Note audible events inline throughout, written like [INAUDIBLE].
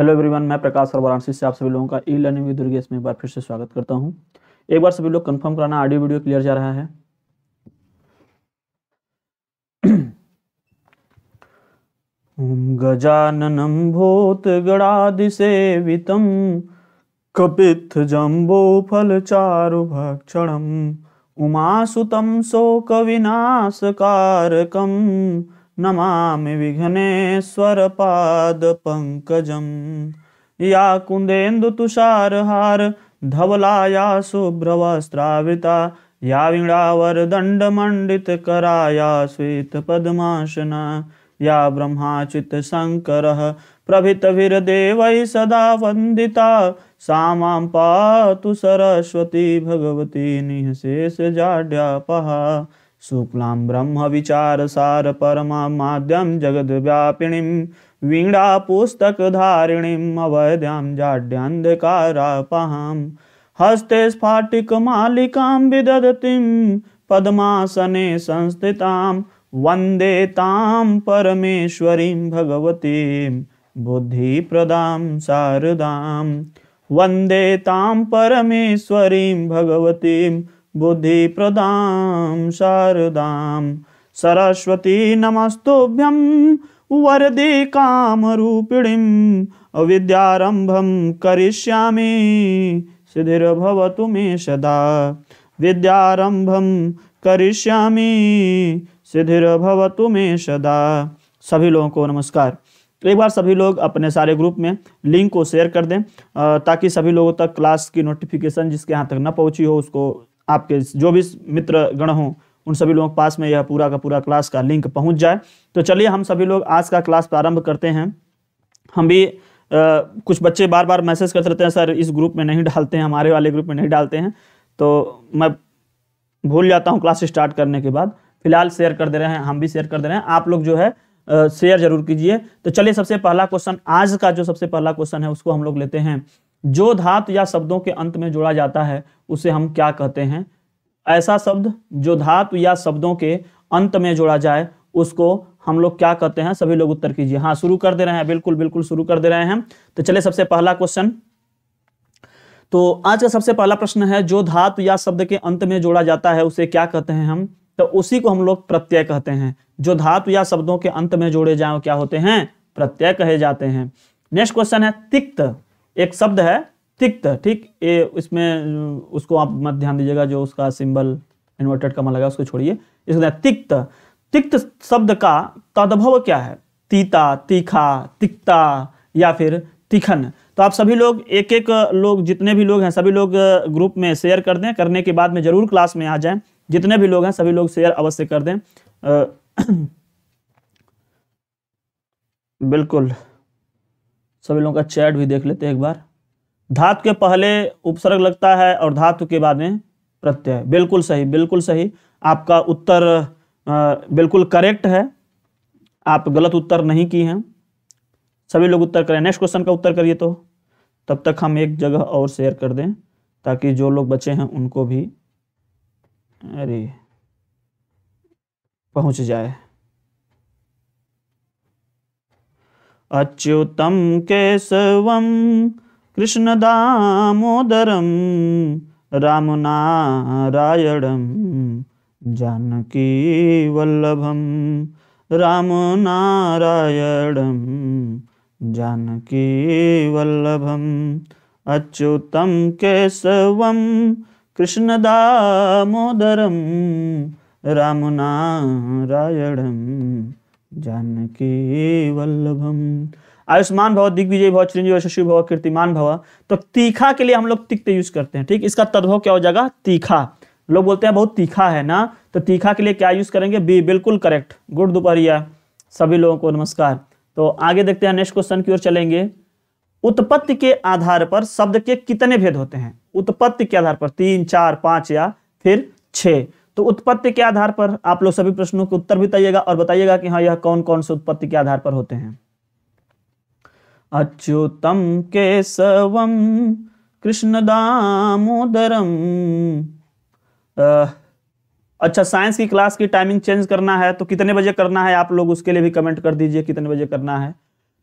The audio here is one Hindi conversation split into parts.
हेलो एवरीवन मैं प्रकाश और वाराणसी से आप सभी लोगों का ई लर्निंग विद दुर्गेश में एक बार फिर से स्वागत करता हूं एक बार सभी लोग कंफर्म कराना ऑडियो वीडियो क्लियर जा रहा है ओम गजाननम भूत गणादि सेवितम कपित जंबो फल चारु भक्षणम उमासुतम शोक विनाशकारकम नमा पाद पंकज या कुंदेन्दु तुषार कुन्देन्दुतुषारहार धवलाया शुभ्रवस्त्राविता या वीणावरदण्डमण्डितकराया श्वेतपद्मासना या ब्रह्माच्युतशङ्करः प्रभितभिर्देवैः सदा वन्दिता सा मां पातु सरस्वती भगवती निःशेषजाड्यापहा शुक्लां ब्रह्मविचारसार परमा जगद्व्यापिणीं वीणापुस्तकधारिणीम् अवैद्यां जाड्यान्धकारापहां हस्ते स्फाटिकमालिकां विदधतीं पद्मासने संस्थितां वन्दे तां परमेश्वरीं भगवतीं बुद्धिप्रदां शारदां वन्दे तां परमेश्वरीं भगवतीं बुद्धि प्रदाम शारदां सरस्वती नमस्तुभ्यं वरदे कामरूपिणीम् अविद्यारम्भं करिष्यामि सिद्धिर्भवतु मे सदा विद्यारंभम करिष्यामि सिद्धिर्भवतु मे सदा सभी लोगों को नमस्कार एक बार सभी लोग अपने सारे ग्रुप में लिंक को शेयर कर दें ताकि सभी लोगों तक क्लास की नोटिफिकेशन जिसके यहाँ तक न पहुँची हो उसको आपके जो भी मित्र गण हों उन सभी लोगों के पास में यह पूरा का पूरा क्लास का लिंक पहुंच जाए तो चलिए हम सभी लोग आज का क्लास प्रारंभ करते हैं हम भी आ, कुछ बच्चे बार बार मैसेज करते रहते हैं सर इस ग्रुप में नहीं डालते हैं हमारे वाले ग्रुप में नहीं डालते हैं तो मैं भूल जाता हूँ क्लास स्टार्ट करने के बाद फिलहाल शेयर कर दे रहे हैं हम भी शेयर कर दे रहे हैं आप लोग जो है शेयर जरूर कीजिए तो चलिए सबसे पहला क्वेश्चन आज का जो सबसे पहला क्वेश्चन है उसको हम लोग लेते हैं जो धातु या शब्दों के अंत में जोड़ा जाता है उसे हम क्या कहते हैं ऐसा शब्द जो धातु या शब्दों के अंत में जोड़ा जाए उसको हम लोग क्या कहते हैं सभी लोग उत्तर कीजिए हाँ शुरू कर दे रहे हैं बिल्कुल बिल्कुल शुरू कर दे रहे हैं तो चले सबसे पहला क्वेश्चन तो आज का सबसे पहला प्रश्न है जो धातु या शब्द के अंत में जोड़ा जाता है उसे क्या कहते हैं हम तो उसी को हम लोग प्रत्यय कहते हैं जो धातु या शब्दों के अंत में जोड़े जाए क्या होते हैं प्रत्यय कहे जाते हैं नेक्स्ट क्वेश्चन है तिक्त एक शब्द है तिक्त ठीक ये इसमें उसको आप मत ध्यान दीजिएगा जो उसका सिंबल इन्वर्टेड कमा लगा उसको छोड़िए इसको तिक्त तिक्त शब्द का तदभव क्या है तीता तीखा तिक्ता या फिर तिखन तो आप सभी लोग एक एक लोग जितने भी लोग हैं सभी लोग ग्रुप में शेयर कर दें करने के बाद में जरूर क्लास में आ जाएं जितने भी लोग हैं सभी लोग शेयर अवश्य कर दें आ, [CLEARS THROAT] बिल्कुल सभी लोगों का चैट भी देख लेते हैं एक बार धातु के पहले उपसर्ग लगता है और धातु के बाद में प्रत्यय बिल्कुल सही बिल्कुल सही आपका उत्तर बिल्कुल करेक्ट है आप गलत उत्तर नहीं किए हैं सभी लोग उत्तर करें नेक्स्ट क्वेश्चन का उत्तर करिए तो तब तक हम एक जगह और शेयर कर दें ताकि जो लोग बचे हैं उनको भी अरे पहुंच जाए अच्युतं राम कृष्णदामोदरं रामनारायणं जानकीवल्लभं रामनारायणं जानकीवल्लभम् अच्युतं केशवं राम रामनारायणम् जानकी वल्लभम आयुष्मान भव दिग्विजय भव चिरंजीव शशि भव कीर्तिमान भव तो तीखा के लिए हम लोग तिक्त यूज करते हैं ठीक इसका तद्भव क्या हो जाएगा तीखा लोग बोलते हैं बहुत तीखा है ना तो तीखा के लिए क्या यूज करेंगे बी बिल्कुल करेक्ट गुड दोपहरिया सभी लोगों को नमस्कार तो आगे देखते हैं नेक्स्ट क्वेश्चन की ओर चलेंगे उत्पत्ति के आधार पर शब्द के कितने भेद होते हैं उत्पत्ति के आधार पर तीन चार पांच या फिर छह तो उत्पत्ति के आधार पर आप लोग सभी प्रश्नों के उत्तर बिताइएगा और बताइएगा कि हाँ यह कौन कौन से उत्पत्ति के आधार पर होते हैं अच्युतम केशवम कृष्ण दामोदरम अच्छा साइंस की क्लास की टाइमिंग चेंज करना है तो कितने बजे करना है आप लोग उसके लिए भी कमेंट कर दीजिए कितने बजे करना है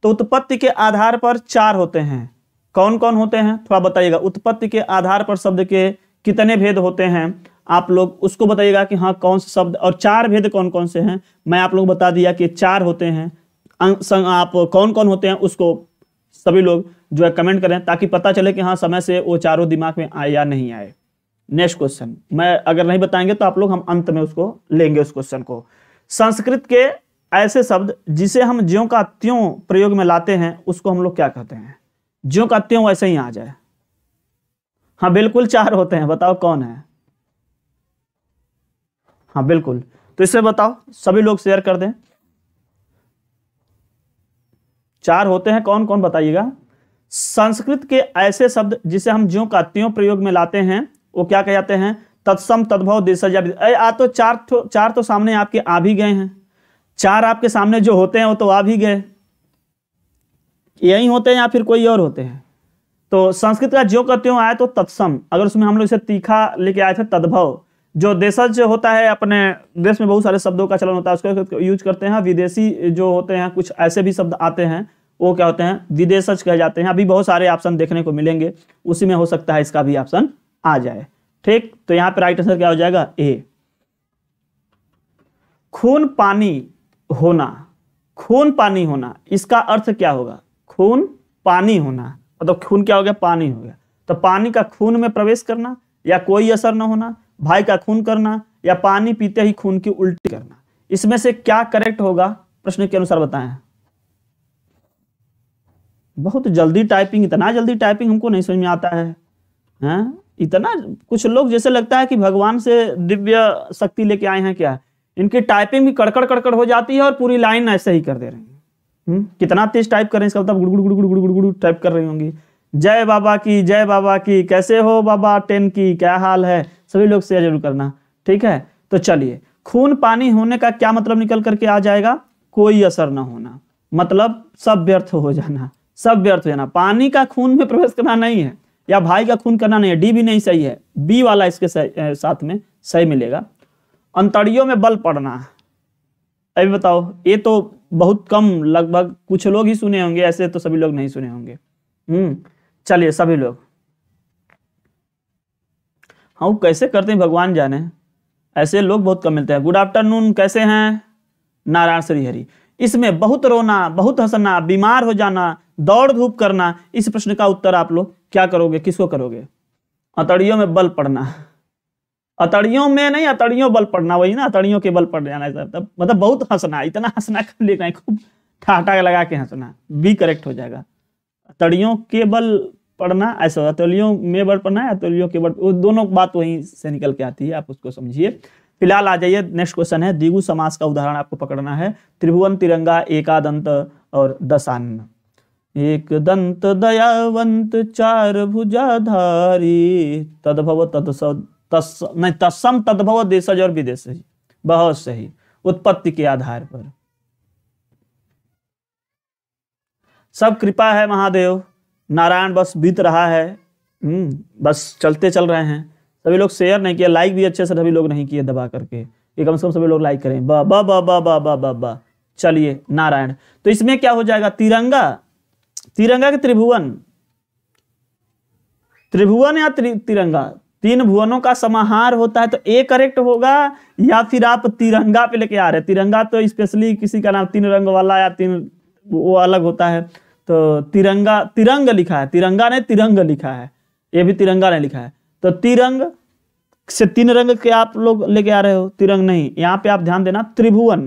तो उत्पत्ति के आधार पर चार होते हैं कौन कौन होते हैं थोड़ा बताइएगा उत्पत्ति के आधार पर शब्द के कितने भेद होते हैं आप लोग उसको बताइएगा कि हाँ कौन से शब्द और चार भेद कौन कौन से हैं मैं आप लोग बता दिया कि चार होते हैं आप कौन कौन होते हैं उसको सभी लोग जो है कमेंट करें ताकि पता चले कि हाँ समय से वो चारों दिमाग में आए या नहीं आए नेक्स्ट क्वेश्चन मैं अगर नहीं बताएंगे तो आप लोग हम अंत में उसको लेंगे उस क्वेश्चन को संस्कृत के ऐसे शब्द जिसे हम ज्यों का त्यों प्रयोग में लाते हैं उसको हम लोग क्या कहते हैं ज्यों का त्यों वैसे ही आ जाए हाँ बिल्कुल चार होते हैं बताओ कौन है हाँ बिल्कुल तो इसे बताओ सभी लोग शेयर कर दें चार होते हैं कौन कौन बताइएगा संस्कृत के ऐसे शब्द जिसे हम ज्यो का त्यों प्रयोग में लाते हैं वो क्या कहते हैं तत्सम तद्भव देशजा आ तो चार तो चार तो सामने आपके आ भी गए हैं चार आपके सामने जो होते हैं वो तो आ भी गए यही होते हैं या फिर कोई और होते हैं तो संस्कृत का ज्यो का त्यों आया तो तत्सम अगर उसमें हम लोग इसे तीखा लेके आए थे तद्भव जो देशज होता है अपने देश में बहुत सारे शब्दों का चलन होता है उसका यूज करते हैं विदेशी जो होते हैं कुछ ऐसे भी शब्द आते हैं वो क्या होते हैं विदेशज कहे जाते हैं अभी बहुत सारे ऑप्शन देखने को मिलेंगे उसी में हो सकता है इसका भी ऑप्शन आ जाए ठीक तो यहाँ पर राइट आंसर क्या हो जाएगा ए खून पानी होना खून पानी होना इसका अर्थ क्या होगा खून पानी होना मतलब खून क्या हो गया पानी हो गया तो पानी का खून में प्रवेश करना या कोई असर न होना भाई का खून करना या पानी पीते ही खून की उल्टी करना इसमें से क्या करेक्ट होगा प्रश्न के अनुसार बताएं बहुत जल्दी टाइपिंग इतना जल्दी टाइपिंग हमको नहीं समझ में आता है हैं इतना कुछ लोग जैसे लगता है कि भगवान से दिव्य शक्ति लेके आए हैं क्या इनकी टाइपिंग भी कड़कड़ कड़कड़ हो जाती है और पूरी लाइन ऐसे ही कर दे रही है हम्म? कितना तेज टाइप कर रहे हैं इसका मतलब गुड़ गुड़ गुड़ गुड़ गुड़ गुड़ गुड़ टाइप कर रही होंगी जय बाबा की जय बाबा की कैसे हो बाबा टेन की क्या हाल है सभी लोग शेयर जरूर करना ठीक है तो चलिए खून पानी होने का क्या मतलब निकल करके आ जाएगा कोई असर ना होना मतलब सब व्यर्थ हो जाना सब व्यर्थ हो जाना पानी का खून में प्रवेश करना नहीं है या भाई का खून करना नहीं है डी भी नहीं सही है बी वाला इसके साथ में सही मिलेगा अंतड़ियों में बल पड़ना अभी बताओ ये तो बहुत कम लगभग कुछ लोग ही सुने होंगे ऐसे तो सभी लोग नहीं सुने होंगे हम्म चलिए सभी लोग हाँ कैसे करते हैं भगवान जाने ऐसे लोग बहुत कम मिलते हैं गुड आफ्टरनून कैसे हैं नारायण श्री हरी इसमें बहुत रोना बहुत हंसना बीमार हो जाना दौड़ धूप करना इस प्रश्न का उत्तर आप लोग क्या करोगे किसको करोगे अतड़ियों में बल पड़ना अतड़ियों में नहीं अतड़ियों बल पड़ना वही ना अतड़ियों के बल पड़ जाना मतलब बहुत हंसना इतना हंसना कर लेना खूब ठाटा लगा के हंसना बी करेक्ट हो जाएगा अतड़ियों के बल पढ़ना ऐसा होता में वर्ड पढ़ना है तोलियों के वर्ड वो दोनों बात वहीं से निकल के आती है आप उसको समझिए फिलहाल आ जाइए नेक्स्ट क्वेश्चन है दिगु समास का उदाहरण आपको पकड़ना है त्रिभुवन तिरंगा एकादंत और दशान्न एक दंत दयावंत चार भुजाधारी तद्भव तदस तस नहीं तस्सम तद्भव देशज और विदेश बहुत सही उत्पत्ति के आधार पर सब कृपा है महादेव नारायण बस बीत रहा है हम्म, बस चलते चल रहे हैं सभी लोग शेयर नहीं किया लाइक भी अच्छे से सभी लोग नहीं किए दबा करके ये कम से कम सभी लोग लाइक करें बा बा बा बा बा बा बा बा चलिए नारायण तो इसमें क्या हो जाएगा तिरंगा तिरंगा के त्रिभुवन त्रिभुवन या तिरंगा तीन भुवनों का समाहार होता है तो ए करेक्ट होगा या फिर आप तिरंगा पे लेके आ रहे तिरंगा तो स्पेशली किसी का नाम तीन रंग वाला या तीन वो अलग होता है तो तिरंगा तिरंग लिखा है तिरंगा ने तिरंग लिखा है ये भी तिरंगा ने लिखा है तो तिरंग से तीन रंग के आप लोग लेके आ रहे हो तिरंग नहीं यहाँ पे आप ध्यान देना त्रिभुवन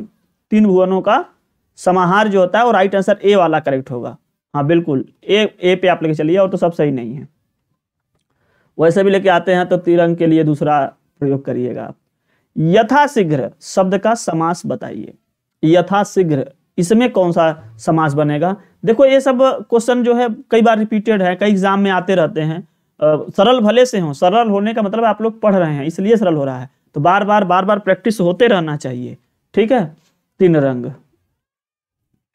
तीन भुवनों का समाहार जो होता है वो राइट आंसर ए वाला करेक्ट होगा हाँ बिल्कुल ए ए पे आप लेके चलिए और तो सब सही नहीं है वैसे भी लेके आते हैं तो तिरंग के लिए दूसरा प्रयोग करिएगा आप यथाशीघ्र शब्द का समास बताइए यथाशीघ्र इसमें कौन सा समास बनेगा देखो ये सब क्वेश्चन जो है कई बार रिपीटेड है कई एग्जाम में आते रहते हैं सरल भले से हो सरल होने का मतलब आप लोग पढ़ रहे हैं इसलिए सरल हो रहा है तो बार बार बार बार प्रैक्टिस होते रहना चाहिए ठीक है तीन रंग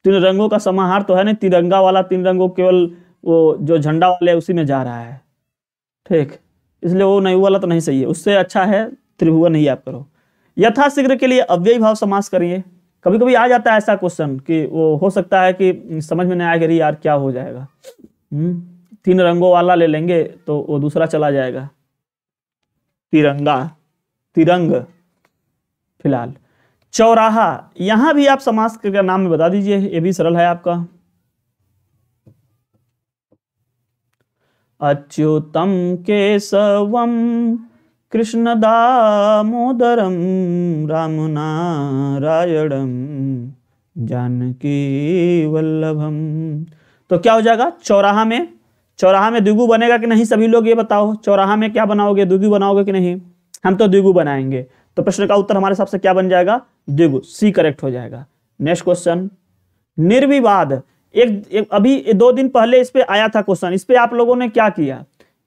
तीन रंगों का समाहार तो है ना तिरंगा वाला तीन रंगों केवल वो जो झंडा वाले उसी में जा रहा है ठीक इसलिए वो नहीं वाला तो नहीं सही है उससे अच्छा है त्रिभुवन ही आप करो यथाशीघ्र के लिए अव्ययी भाव समास करिए कभी कभी आ जाता है ऐसा क्वेश्चन कि वो हो सकता है कि समझ में नहीं आएगा यार क्या हो जाएगा हम्म, तीन रंगों वाला ले लेंगे तो वो दूसरा चला जाएगा तिरंगा तिरंग फिलहाल चौराहा यहां भी आप समास का नाम में बता दीजिए ये भी सरल है आपका अच्युतम केशवम राम रामनारायणं जानकी वल्लभम तो क्या हो जाएगा चौराहा में चौराहा में द्विगु बनेगा कि नहीं सभी लोग ये बताओ चौराहा में क्या बनाओगे द्विगु बनाओगे कि नहीं हम तो द्विगु बनाएंगे तो प्रश्न का उत्तर हमारे हिसाब से क्या बन जाएगा द्विगु सी करेक्ट हो जाएगा नेक्स्ट क्वेश्चन निर्विवाद एक, एक अभी दो दिन पहले इस पे आया था क्वेश्चन इस पे आप लोगों ने क्या किया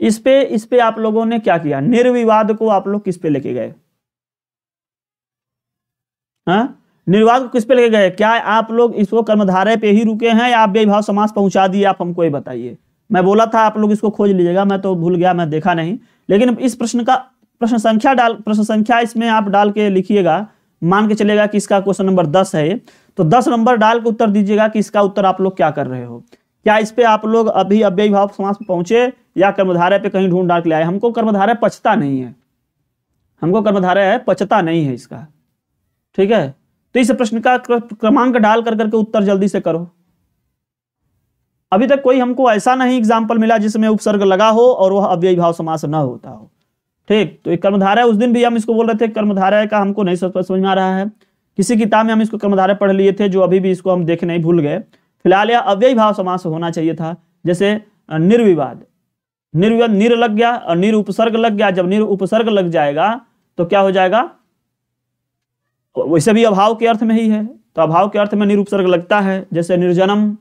इस पे इस पे आप लोगों ने क्या किया निर्विवाद को आप लोग किस पे लेके गए हाँ निर्वाद को किस पे लेके गए क्या आप लोग इसको कर्मधारय पे ही रुके हैं या आप व्यभाव समाज पहुंचा दिए आप हमको ये बताइए मैं बोला था आप लोग इसको खोज लीजिएगा मैं तो भूल गया मैं देखा नहीं लेकिन इस प्रश्न का प्रश्न संख्या डाल प्रश्न संख्या इसमें आप डाल के लिखिएगा मान के चलेगा कि इसका क्वेश्चन नंबर दस है तो दस नंबर डाल के उत्तर दीजिएगा कि इसका उत्तर आप लोग क्या कर रहे हो क्या इस पे आप लोग अभी अव्यय भाव समाज पहुंचे या कर्मधारय पे कहीं ढूंढ डाल के लाए हमको कर्मधारय पचता नहीं है हमको कर्मधारय है पचता नहीं है इसका ठीक है तो इस प्रश्न का क्रमांक डाल कर करके उत्तर जल्दी से करो अभी तक कोई हमको ऐसा नहीं एग्जाम्पल मिला जिसमें उपसर्ग लगा हो और वह अव्यय भाव समास न होता हो ठीक तो एक कर्मधारय उस दिन भी हम इसको बोल रहे थे कर्मधारय का हमको नहीं समझ में आ रहा है किसी किताब में हम इसको कर्मधारय पढ़ लिए थे जो अभी भी इसको हम देख नहीं भूल गए फिलहाल यह अव्यय भाव समास होना चाहिए था जैसे निर्विवाद निर निर लग गया और निर उपसर्ग लग गया जब निर उपसर्ग लग जाएगा तो क्या हो जाएगा वैसे भी अभाव के अर्थ में ही है तो अभाव के अर्थ में निरुपसर्ग लगता है जैसे निर्जनम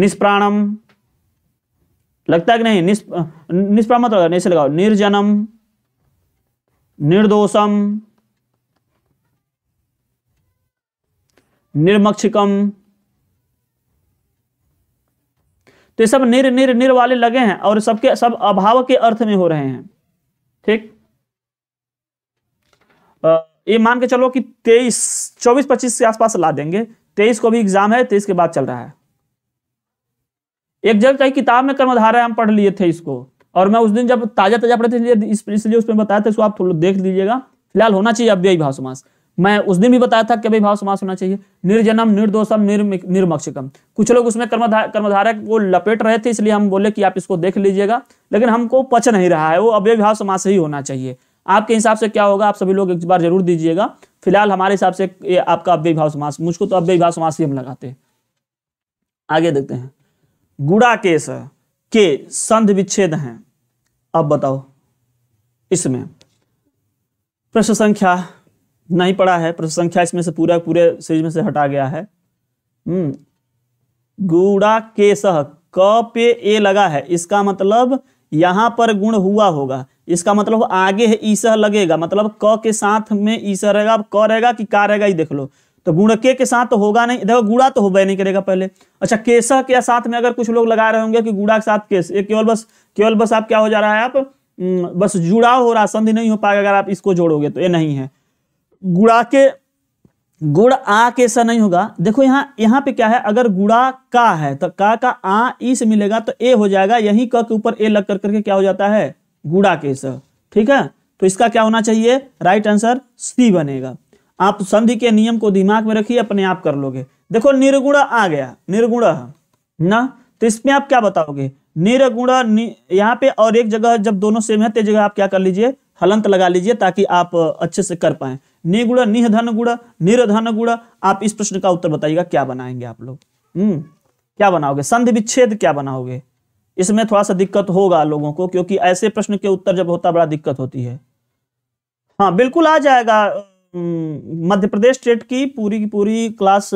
निष्प्राणम लगता है कि नहीं निष्प्राण मत लगाओ लगाओ निर्जनम निर्दोषम निर्मक्षिकम तो ये सब निर निर निर वाले लगे हैं और सबके सब अभाव के अर्थ में हो रहे हैं ठीक ये मान के चलो कि तेईस चौबीस पच्चीस के आसपास ला देंगे तेईस को भी एग्जाम है तेईस के बाद चल रहा है एक जगह कहीं किताब में कर्मधारा हम पढ़ लिए थे इसको और मैं उस दिन जब ताजा ताजा पढ़े थे इसलिए उसमें बताया था इसको आप थोड़ा देख लीजिएगा फिलहाल होना चाहिए अव्ययी भाव समास मैं उस दिन भी बताया था कि भाई भाव समास होना चाहिए निर्जनम निर्दोषम निर्मक्षकम कुछ लोग उसमें कर्मधार कर्मधारक को लपेट रहे थे इसलिए हम बोले कि आप इसको देख लीजिएगा लेकिन हमको पच नहीं रहा है वो अव्यभाव समास से ही होना चाहिए आपके हिसाब से क्या होगा आप सभी लोग एक बार जरूर दीजिएगा फिलहाल हमारे हिसाब से ये आपका अव्यभाव समास मुझको तो अव्यभाव समास ही हम लगाते हैं आगे देखते हैं गुड़ा केस के संध विच्छेद हैं अब बताओ इसमें प्रश्न संख्या नहीं पड़ा है प्रश्न संख्या इसमें से पूरा पूरे सीरीज में से हटा गया है हम्म। गुड़ा सह क पे ए लगा है इसका मतलब यहां पर गुण हुआ होगा इसका मतलब आगे है ईसह लगेगा मतलब क के साथ में ईसह रहेगा अब क रहेगा कि का रहेगा ये देख लो तो गुण के के साथ तो होगा नहीं देखो गुड़ा तो होगा नहीं करेगा पहले अच्छा केसह के साथ में अगर कुछ लोग लगा रहे होंगे कि गुड़ा के साथ केस ये केवल बस केवल बस आप क्या हो जा रहा है आप हम्म, बस जुड़ाव हो रहा संधि नहीं हो पाएगा अगर आप इसको जोड़ोगे तो ये नहीं है गुड़ा के गुड़ आ के नहीं होगा देखो यहाँ यहाँ पे क्या है अगर गुड़ा का है तो का का आ ई से मिलेगा तो ए हो जाएगा यही क के ऊपर ए लग कर करके क्या हो जाता है गुड़ा के ठीक है तो इसका क्या होना चाहिए राइट आंसर सी बनेगा आप संधि के नियम को दिमाग में रखिए अपने आप कर लोगे देखो निर्गुण आ गया निर्गुण ना तो इसमें आप क्या बताओगे निर्गुण नि, यहाँ पे और एक जगह जब दोनों सेम है तो जगह आप क्या कर लीजिए हलंत लगा लीजिए ताकि आप अच्छे से कर पाए निगुड़ा निधन गुड़ा निरधन गुड़ा आप इस प्रश्न का उत्तर बताइएगा क्या बनाएंगे आप लोग हम्म क्या बनाओगे संधि विच्छेद क्या बनाओगे इसमें थोड़ा सा दिक्कत होगा लोगों को क्योंकि ऐसे प्रश्न के उत्तर जब होता बड़ा दिक्कत होती है हाँ बिल्कुल आ जाएगा हम्म, मध्य प्रदेश स्टेट की पूरी की पूरी क्लास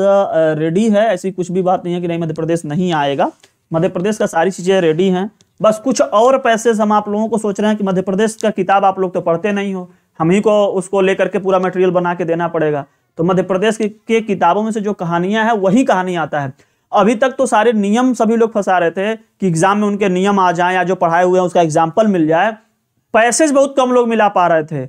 रेडी है ऐसी कुछ भी बात नहीं है कि नहीं मध्य प्रदेश नहीं आएगा मध्य प्रदेश का सारी चीज़ें रेडी हैं बस कुछ और पैसे हम आप लोगों को सोच रहे हैं कि मध्य प्रदेश का किताब आप लोग तो पढ़ते नहीं हो हम ही को उसको लेकर के पूरा मटेरियल बना के देना पड़ेगा तो मध्य प्रदेश की के किताबों में से जो कहानियां हैं वही कहानी आता है अभी तक तो सारे नियम सभी लोग फंसा रहे थे कि एग्जाम में उनके नियम आ जाए या जो पढ़ाए हुए हैं उसका एग्जाम्पल मिल जाए पैसेज बहुत कम लोग मिला पा रहे थे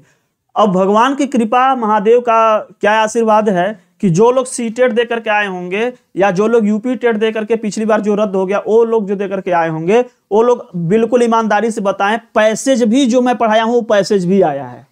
अब भगवान की कृपा महादेव का क्या आशीर्वाद है कि जो लोग सी टेट e दे करके आए होंगे या जो लोग यूपी टेट e दे करके पिछली बार जो रद्द हो गया वो लोग जो दे करके आए होंगे वो लोग बिल्कुल ईमानदारी से बताएं पैसेज भी जो मैं पढ़ाया हूँ वो पैसेज भी आया है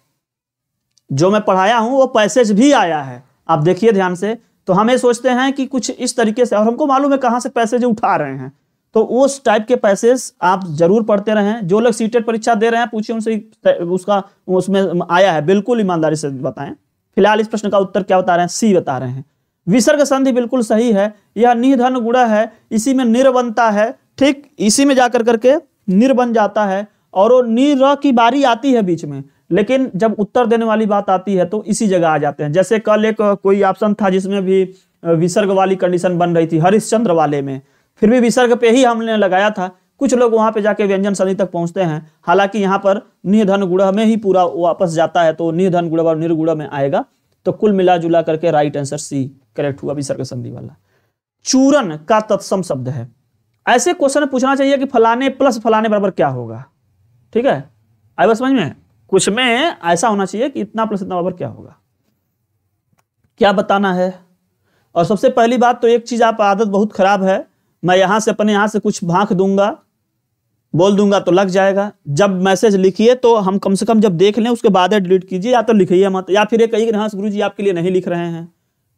जो मैं पढ़ाया हूँ वो पैसेज भी आया है आप देखिए ध्यान से तो हम ये सोचते हैं कि कुछ इस तरीके से और हमको मालूम है कहाँ से पैसेज उठा रहे हैं तो उस टाइप के पैसेज आप जरूर पढ़ते रहें जो लोग सीटेड परीक्षा दे रहे हैं पूछिए उनसे उसका उसमें आया है बिल्कुल ईमानदारी से बताएं फिलहाल इस प्रश्न का उत्तर क्या बता रहे हैं सी बता रहे हैं विसर्ग संधि बिल्कुल सही है यह निधन गुड़ा है इसी में निर बनता है ठीक इसी में जाकर करके निर बन जाता है और वो निर की बारी आती है बीच में लेकिन जब उत्तर देने वाली बात आती है तो इसी जगह आ जाते हैं जैसे कल एक कोई ऑप्शन था जिसमें भी विसर्ग वाली कंडीशन बन रही थी हरिश्चंद्र वाले में फिर भी विसर्ग पे ही हमने लगाया था कुछ लोग वहां पे जाके व्यंजन सनि तक पहुंचते हैं हालांकि यहाँ पर निधन गुड़ह में ही पूरा वापस जाता है तो निधन गुड़ह और निर्गुड़ह में आएगा तो कुल मिला जुला करके राइट आंसर सी करेक्ट हुआ विसर्ग संधि वाला चूरन का तत्सम शब्द है ऐसे क्वेश्चन पूछना चाहिए कि फलाने प्लस फलाने बराबर क्या होगा ठीक है आए बस समझ में कुछ में ऐसा होना चाहिए कि इतना प्लस इतना बराबर क्या होगा क्या बताना है और सबसे पहली बात तो एक चीज़ आप आदत बहुत ख़राब है मैं यहां से अपने यहां से कुछ भाख दूंगा बोल दूंगा तो लग जाएगा जब मैसेज लिखिए तो हम कम से कम जब देख लें उसके बाद डिलीट कीजिए या तो लिखिए मत या फिर ये कही हाँ गुरु जी आपके लिए नहीं लिख रहे हैं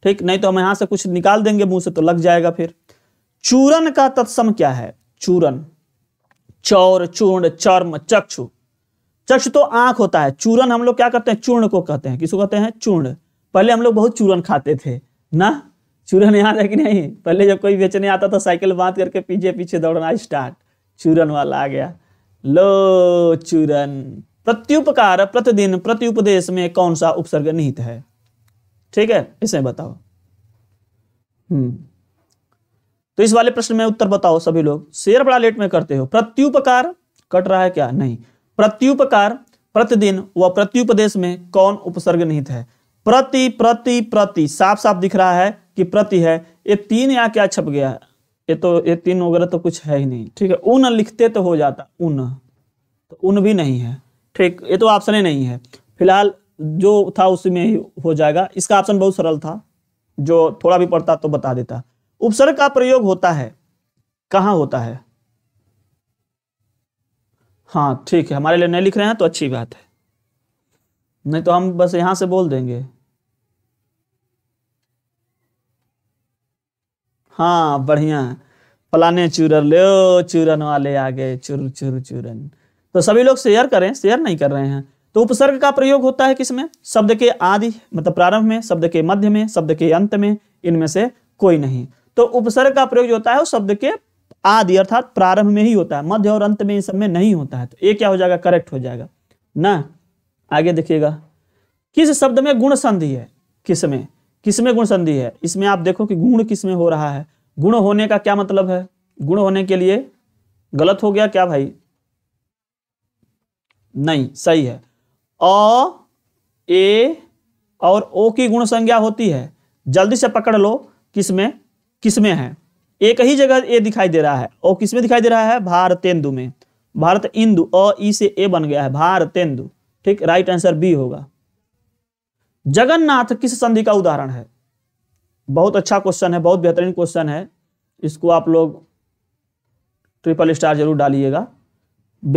ठीक नहीं तो हम यहां से कुछ निकाल देंगे मुंह से तो लग जाएगा फिर चूरन का तत्सम क्या है चूरन चौर चूर्ण चर्म चक्षु चक्ष तो आंख होता है चूरन हम लोग क्या करते हैं चूर्ण को कहते हैं किसको कहते हैं चूर्ण पहले हम लोग बहुत चूरन खाते थे ना चूरन याद है कि नहीं पहले जब कोई बेचने आता था साइकिल बांध करके पीछे पीछे दौड़ना स्टार्ट चूरन वाला आ गया लो चूरन प्रत्युपकार प्रतिदिन प्रत्युपदेश में कौन सा उपसर्ग निहित है ठीक है इसे बताओ हम्म तो इस वाले प्रश्न में उत्तर बताओ सभी लोग शेयर बड़ा लेट में करते हो प्रत्युपकार कट रहा है क्या नहीं प्रत्युपकार प्रतिदिन व प्रत्युपदेश में कौन उपसर्ग निहित है प्रति प्रति प्रति साफ साफ दिख रहा है कि प्रति है ये तीन यहाँ क्या छप गया है ये तो ये तीन वगैरह तो कुछ है ही नहीं ठीक है उन लिखते तो हो जाता उन तो उन भी नहीं है ठीक ये तो ऑप्शन ही नहीं है फिलहाल जो था उसी में ही हो जाएगा इसका ऑप्शन बहुत सरल था जो थोड़ा भी पढ़ता तो बता देता उपसर्ग का प्रयोग होता है कहाँ होता है हाँ ठीक है हमारे लिए नहीं लिख रहे हैं तो अच्छी बात है नहीं तो हम बस यहाँ से बोल देंगे हाँ बढ़िया पलाने चूरन ले चूरन वाले आगे चूर चूर चूरन तो सभी लोग शेयर करें शेयर नहीं कर रहे हैं तो उपसर्ग का प्रयोग होता है किसमें शब्द के आदि मतलब प्रारंभ में शब्द के मध्य में शब्द के अंत में इनमें से कोई नहीं तो उपसर्ग का प्रयोग जो होता है वो शब्द के आदि अर्थात प्रारंभ में ही होता है मध्य और अंत में इन सब में नहीं होता है तो ये क्या हो जाएगा करेक्ट हो जाएगा ना आगे देखिएगा किस शब्द में गुण संधि है किस में किस में गुण संधि है इसमें आप देखो कि गुण किस में हो रहा है गुण होने का क्या मतलब है गुण होने के लिए गलत हो गया क्या भाई नहीं सही है अ ए और ओ की गुण संज्ञा होती है जल्दी से पकड़ लो किसमें किसमें है एक ही जगह ए दिखाई दे रहा है और किसमें दिखाई दे रहा है भारतेंदु में भारत इंदु अ ई से ए बन गया है भारतेंदु ठीक राइट आंसर बी होगा जगन्नाथ किस संधि का उदाहरण है बहुत अच्छा क्वेश्चन है बहुत बेहतरीन क्वेश्चन है इसको आप लोग ट्रिपल स्टार जरूर डालिएगा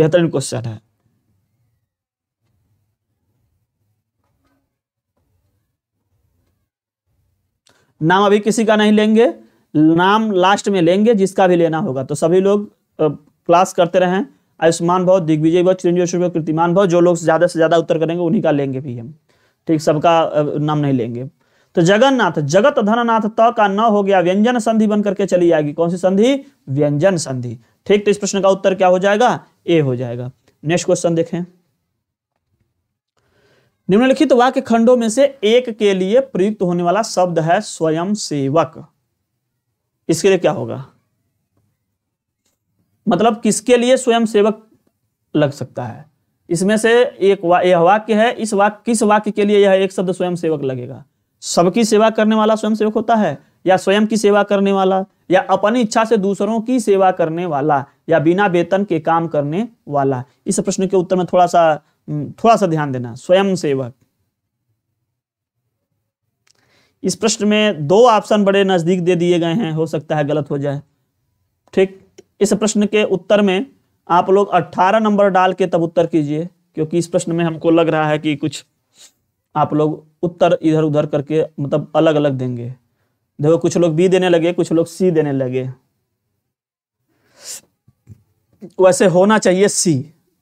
बेहतरीन क्वेश्चन है नाम अभी किसी का नहीं लेंगे नाम लास्ट में लेंगे जिसका भी लेना होगा तो सभी लोग क्लास करते रहें आयुष्मान भव दिग्विजय भव चिरंजीव कीर्तिमान भव जो लोग ज़्यादा से ज़्यादा उत्तर करेंगे उन्हीं का लेंगे भी हम ठीक सबका नाम नहीं लेंगे तो जगन्नाथ जगत धननाथ त का न हो गया व्यंजन संधि बन करके चली जाएगी कौन सी संधि व्यंजन संधि ठीक तो इस प्रश्न का उत्तर क्या हो जाएगा ए हो जाएगा नेक्स्ट क्वेश्चन देखें निम्नलिखित वाक्य खंडों में से एक के लिए प्रयुक्त होने वाला शब्द है स्वयं सेवक इसके लिए क्या होगा मतलब किसके लिए स्वयं सेवक लग सकता है इसमें से एक वा, यह वाक्य है इस वाक्य किस वाक्य के लिए यह एक शब्द स्वयं सेवक लगेगा सबकी सेवा करने वाला स्वयं सेवक होता है या स्वयं की सेवा करने वाला या अपनी इच्छा से दूसरों की सेवा करने वाला या बिना वेतन के काम करने वाला इस प्रश्न के उत्तर में थोड़ा सा थोड़ा सा ध्यान देना स्वयं सेवक इस प्रश्न में दो ऑप्शन बड़े नज़दीक दे दिए गए हैं हो सकता है गलत हो जाए ठीक इस प्रश्न के उत्तर में आप लोग 18 नंबर डाल के तब उत्तर कीजिए क्योंकि इस प्रश्न में हमको लग रहा है कि कुछ आप लोग उत्तर इधर उधर करके मतलब अलग अलग देंगे देखो कुछ लोग बी देने लगे कुछ लोग सी देने लगे वैसे होना चाहिए सी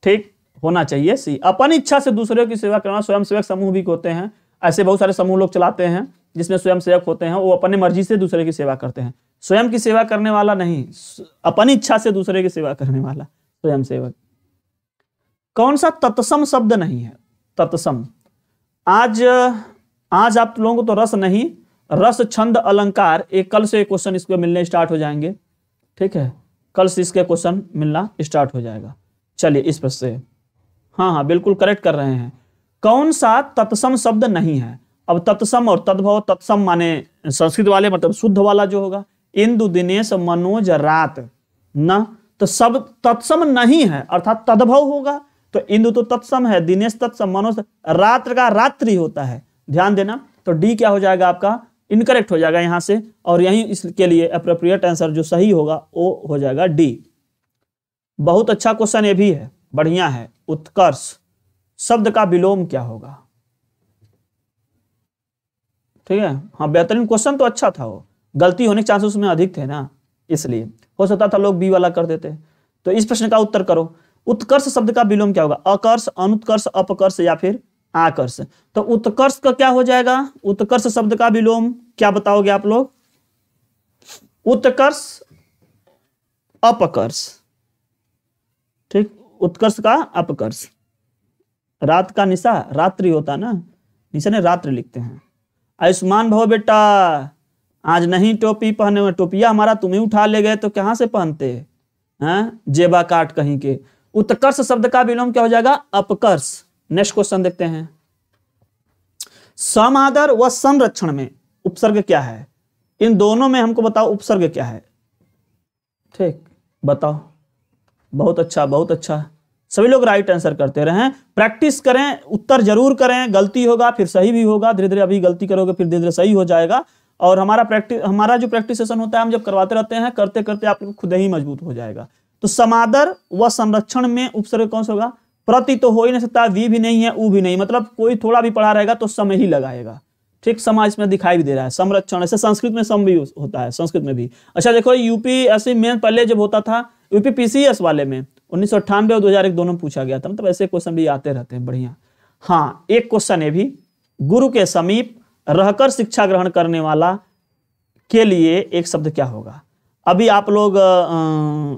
ठीक होना चाहिए सी अपन इच्छा से दूसरे की सेवा करना स्वयं सेवक समूह भी होते हैं ऐसे बहुत सारे समूह लोग चलाते हैं जिसमें स्वयं सेवक होते हैं वो अपने मर्जी से दूसरे की सेवा करते हैं स्वयं की सेवा करने वाला नहीं अपनी इच्छा से दूसरे की सेवा करने वाला स्वयं सेवक कौन सा तत्सम शब्द नहीं है तत्सम आज आज आप लोगों को तो रस नहीं रस छंद अलंकार एक कल से क्वेश्चन इसको मिलने स्टार्ट हो जाएंगे ठीक है कल से इसके क्वेश्चन मिलना स्टार्ट हो जाएगा चलिए इस प्रश्न से हाँ हाँ बिल्कुल करेक्ट कर रहे हैं कौन सा तत्सम शब्द नहीं है अब तत्सम और तद्भव तत्सम माने संस्कृत वाले मतलब शुद्ध वाला जो होगा इंदु दिनेश मनोज रात न तो सब तत्सम नहीं है अर्थात तद्भव होगा तो इंदु तो तत्सम है दिनेश तत्सम मनोज रात्र का रात्रि होता है ध्यान देना तो डी क्या हो जाएगा आपका इनकरेक्ट हो जाएगा यहाँ से और यही इसके लिए अप्रोप्रिएट आंसर जो सही होगा वो हो जाएगा डी बहुत अच्छा क्वेश्चन ये भी है बढ़िया है उत्कर्ष शब्द का विलोम क्या होगा ठीक है हाँ बेहतरीन क्वेश्चन तो अच्छा था वो गलती होने के चांसेस उसमें अधिक थे ना इसलिए हो सकता था लोग बी वाला कर देते तो इस प्रश्न का उत्तर करो उत्कर्ष शब्द का विलोम क्या होगा अकर्ष अनुत्कर्ष अपकर्ष या फिर आकर्ष तो उत्कर्ष का क्या हो जाएगा उत्कर्ष शब्द का विलोम क्या बताओगे आप लोग उत्कर्ष अपकर्ष ठीक उत्कर्ष का अपकर्ष रात का निशा रात्रि होता ना निशा ने रात्रि लिखते हैं आयुष्मान भव बेटा आज नहीं टोपी पहने हुए टोपिया हमारा तुम्हें उठा ले गए तो कहाँ से पहनते हैं हाँ? जेबा काट कहीं के उत्कर्ष शब्द का विलोम क्या हो जाएगा अपकर्ष नेक्स्ट क्वेश्चन देखते हैं समादर व संरक्षण में उपसर्ग क्या है इन दोनों में हमको बताओ उपसर्ग क्या है ठीक बताओ बहुत अच्छा बहुत अच्छा सभी लोग राइट आंसर करते रहें प्रैक्टिस करें उत्तर जरूर करें गलती होगा फिर सही भी होगा धीरे धीरे अभी गलती करोगे फिर धीरे धीरे सही हो जाएगा और हमारा प्रैक्टिस हमारा जो प्रैक्टिस सेशन होता है हम जब करवाते रहते हैं करते करते आप खुद ही मजबूत हो जाएगा तो समादर व संरक्षण में उपसर्ग कौन सा होगा प्रति तो हो ही नहीं सकता वी भी नहीं है ऊ भी नहीं मतलब कोई थोड़ा भी पढ़ा रहेगा तो समय ही लगाएगा ठीक समाज में दिखाई भी दे रहा है संरक्षण ऐसे संस्कृत में सम भी होता है संस्कृत में भी अच्छा देखो यूपी ऐसे मेन पहले जब होता था यूपी पीसीएस वाले में उन्नीस सौ अट्ठानवे और दो हजार एक दोनों पूछा गया था मतलब ऐसे क्वेश्चन भी आते रहते हैं बढ़िया हाँ एक क्वेश्चन है भी गुरु के समीप रहकर शिक्षा ग्रहण करने वाला के लिए एक शब्द क्या होगा अभी आप लोग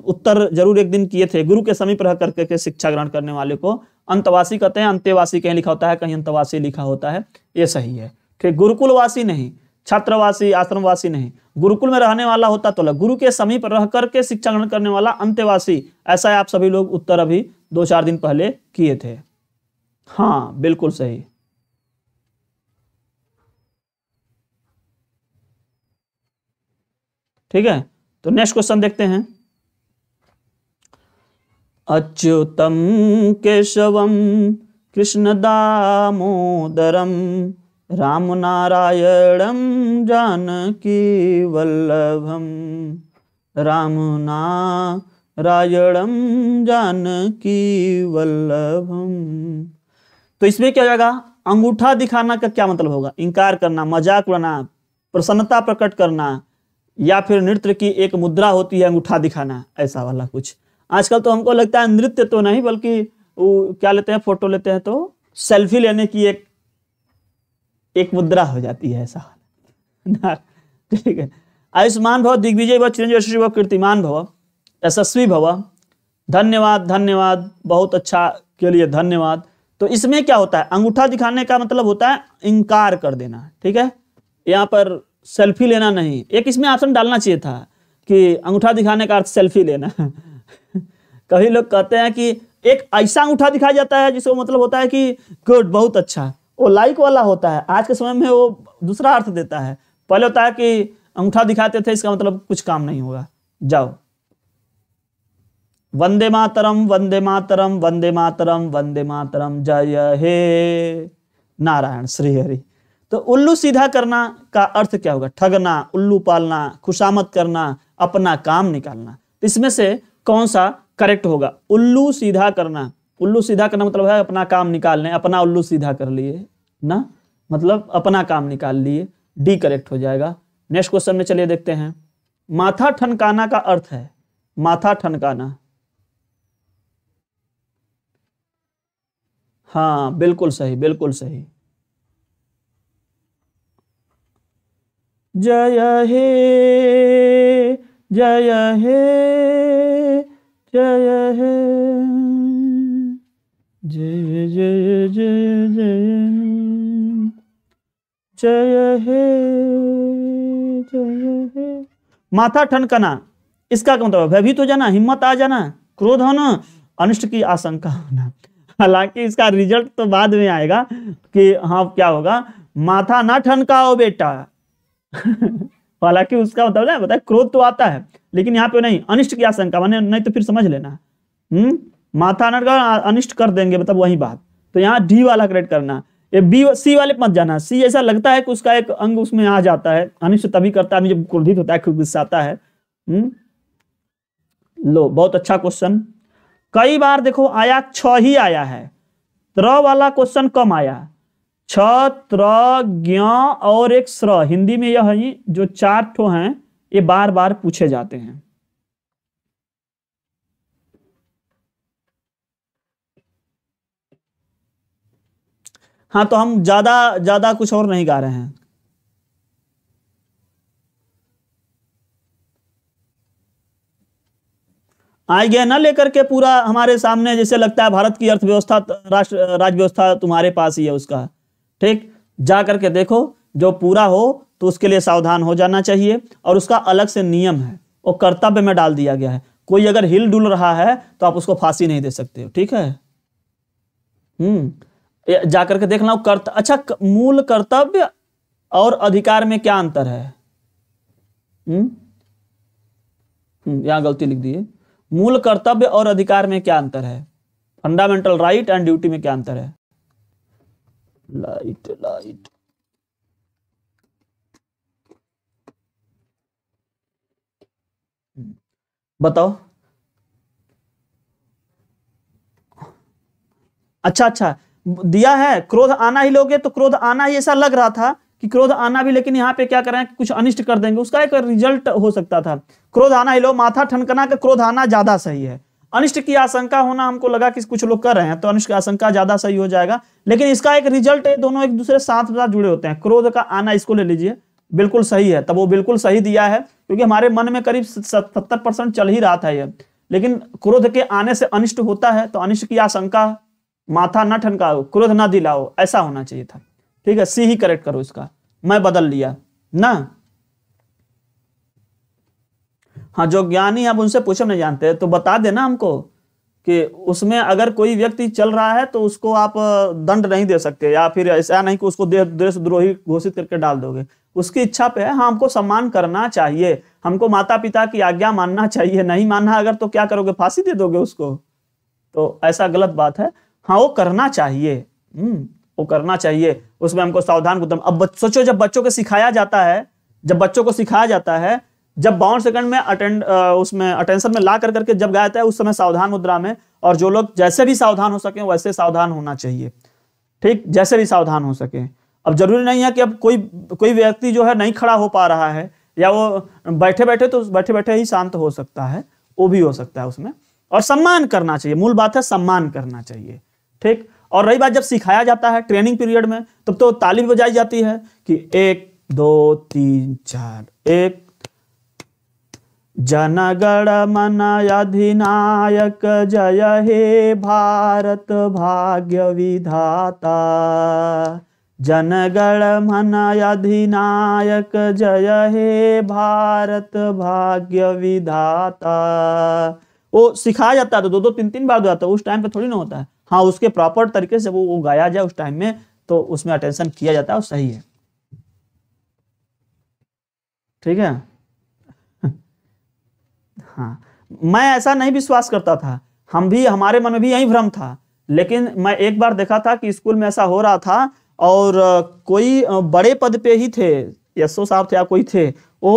उत्तर जरूर एक दिन किए थे गुरु के समीप रह करके के शिक्षा ग्रहण करने वाले को अंतवासी कहते हैं अंत्यवासी कहीं लिखा होता है कहीं अंतवासी लिखा होता है ये सही है ठीक गुरुकुलवासी नहीं छात्रवासी आश्रमवासी नहीं गुरुकुल में रहने वाला होता तो अलग गुरु के समीप रह करके शिक्षा ग्रहण करने वाला अंत्यवासी ऐसा आप सभी लोग उत्तर अभी दो चार दिन पहले किए थे हाँ बिल्कुल सही ठीक है तो नेक्स्ट क्वेश्चन देखते हैं अच्युतम केशवम कृष्ण दामोदरम राम राम जानकीवल्लभं जानकी वल्लभम तो इसमें क्या जाएगा अंगूठा दिखाना का क्या मतलब होगा इंकार करना मजाक उड़ाना प्रसन्नता प्रकट करना या फिर नृत्य की एक मुद्रा होती है अंगूठा दिखाना ऐसा वाला कुछ आजकल तो हमको लगता है नृत्य तो नहीं बल्कि क्या लेते हैं फोटो लेते हैं तो सेल्फी लेने की एक एक मुद्रा हो जाती है ऐसा ठीक है आयुष्मान भव दिग्विजय भव चिरंजीवी भव कीर्तिमान भव यशस्वी भव धन्यवाद धन्यवाद बहुत अच्छा के लिए धन्यवाद तो इसमें क्या होता है अंगूठा दिखाने का मतलब होता है इनकार कर देना ठीक है यहाँ पर सेल्फी लेना नहीं एक इसमें ऑप्शन डालना चाहिए था कि अंगूठा दिखाने का अर्थ सेल्फी लेना [LAUGHS] कभी लोग कहते हैं कि एक ऐसा अंगूठा दिखाया जाता है जिसको मतलब होता है कि गुड बहुत अच्छा वो लाइक वाला होता है आज के समय में वो दूसरा अर्थ देता है पहले होता है कि अंगूठा दिखाते थे इसका मतलब कुछ काम नहीं होगा जाओ वंदे मातरम वंदे मातरम वंदे मातरम वंदे मातरम जय हे नारायण श्री हरि तो उल्लू सीधा करना का अर्थ क्या होगा ठगना उल्लू पालना खुशामत करना अपना काम निकालना इसमें से कौन सा करेक्ट होगा उल्लू सीधा करना उल्लू सीधा करना मतलब है अपना काम निकाल लें अपना उल्लू सीधा कर लिए ना मतलब अपना काम निकाल लिए डी करेक्ट हो जाएगा नेक्स्ट क्वेश्चन में चलिए देखते हैं माथा ठनकाना का अर्थ है माथा ठनकाना हाँ बिल्कुल सही बिल्कुल सही जय हे जय हे जय हे जय जय जय जय जय हे जय हे माथा ठनकना इसका क्या मतलब भयभीत हो जाना हिम्मत आ जाना क्रोध होना अनिष्ट की आशंका होना हालांकि इसका रिजल्ट तो बाद में आएगा कि हाँ क्या होगा माथा ना ठनकाओ बेटा [LAUGHS] हालांकि उसका मतलब ना बताए क्रोध तो आता है लेकिन यहाँ पे नहीं अनिष्ट की आशंका माने नहीं तो फिर समझ लेना हम्म माथा अनट का अनिष्ट कर देंगे मतलब वही बात तो यहाँ डी वाला करेक्ट करना ये बी सी वाले मत जाना सी ऐसा लगता है कि उसका एक अंग उसमें आ जाता है अनिष्ट तभी करता है जब क्रोधित होता है गुस्साता है हम्म? लो बहुत अच्छा क्वेश्चन कई बार देखो आया छ ही आया है त्र वाला क्वेश्चन कम आया छ त्र ज्ञ और एक स्र हिंदी में यह जो चार ठो हैं ये बार बार पूछे जाते हैं हाँ तो हम ज़्यादा ज़्यादा कुछ और नहीं गा रहे हैं आई गए ना लेकर के पूरा हमारे सामने जैसे लगता है भारत की अर्थव्यवस्था राष्ट्र राज्य व्यवस्था तुम्हारे पास ही है उसका ठीक जा करके देखो जो पूरा हो तो उसके लिए सावधान हो जाना चाहिए और उसका अलग से नियम है वो कर्तव्य में डाल दिया गया है कोई अगर हिल डुल रहा है तो आप उसको फांसी नहीं दे सकते ठीक है हम्म जाकर के देखना कर्त अच्छा मूल कर्तव्य और अधिकार में क्या अंतर है हम्म? हम्म, यहां गलती लिख दिए मूल कर्तव्य और अधिकार में क्या अंतर है फंडामेंटल राइट एंड ड्यूटी में क्या अंतर है लाइट लाइट हम्म, बताओ अच्छा अच्छा दिया है क्रोध आना ही लोगे तो क्रोध आना ही ऐसा लग रहा था कि क्रोध आना भी लेकिन यहाँ पे क्या कर रहे हैं कुछ अनिष्ट कर देंगे उसका एक रिजल्ट हो सकता था क्रोध आना ही लो माथा ठनकना का क्रोध आना ज्यादा सही है अनिष्ट की आशंका होना हमको लगा कि कुछ लोग कर रहे हैं तो अनिष्ट की आशंका ज्यादा सही हो जाएगा लेकिन इसका एक रिजल्ट है दोनों एक दूसरे साथ साथ जुड़े होते हैं क्रोध का आना इसको ले लीजिए बिल्कुल सही है तब वो बिल्कुल सही दिया है क्योंकि हमारे मन में करीब सत्तर परसेंट चल ही रहा था यह लेकिन क्रोध के आने से अनिष्ट होता है तो अनिष्ट की आशंका माथा न ठनकाओ क्रोध ना दिलाओ ऐसा होना चाहिए था ठीक है सी ही करेक्ट करो इसका मैं बदल लिया ना हाँ जो ज्ञानी आप उनसे पूछो नहीं जानते तो बता देना हमको कि उसमें अगर कोई व्यक्ति चल रहा है तो उसको आप दंड नहीं दे सकते या फिर ऐसा नहीं कि उसको देशद्रोही घोषित करके डाल दोगे उसकी इच्छा पे है हाँ हमको सम्मान करना चाहिए हमको माता पिता की आज्ञा मानना चाहिए नहीं मानना अगर तो क्या करोगे फांसी दे दोगे उसको तो ऐसा गलत बात है हाँ वो करना चाहिए हम्म, वो करना चाहिए उसमें हमको सावधान कुदम अब सोचो जब बच्चों को सिखाया जाता है जब बच्चों को सिखाया जाता है जब बावन सेकंड में अटेंड उसमें अटेंशन में ला कर करके जब गाया है उस समय सावधान मुद्रा में और जो लोग जैसे भी सावधान हो सके वैसे सावधान होना चाहिए ठीक जैसे भी सावधान हो सके अब जरूरी नहीं है कि अब कोई कोई व्यक्ति जो है नहीं खड़ा हो पा रहा है या वो बैठे बैठे तो बैठे बैठे ही शांत हो सकता है वो भी हो सकता है उसमें और सम्मान करना चाहिए मूल बात है सम्मान करना चाहिए ठीक और रही बात जब सिखाया जाता है ट्रेनिंग पीरियड में तब तो तालीम बजाई जाती है कि एक दो तीन चार एक जनगण मन अधिनायक जय हे भारत भाग्य विधाता जनगण मन अधिनायक जय हे भारत भाग्य विधाता वो सिखाया जाता है तो दो दो तीन तीन बार जाता है उस टाइम पे थोड़ी ना होता है हाँ उसके प्रॉपर तरीके से वो उगाया जाए उस टाइम में तो उसमें अटेंशन किया जाता है और सही है ठीक है हाँ मैं ऐसा नहीं विश्वास करता था हम भी हमारे मन में भी यही भ्रम था लेकिन मैं एक बार देखा था कि स्कूल में ऐसा हो रहा था और कोई बड़े पद पे ही थे यशो साहब थे या कोई थे वो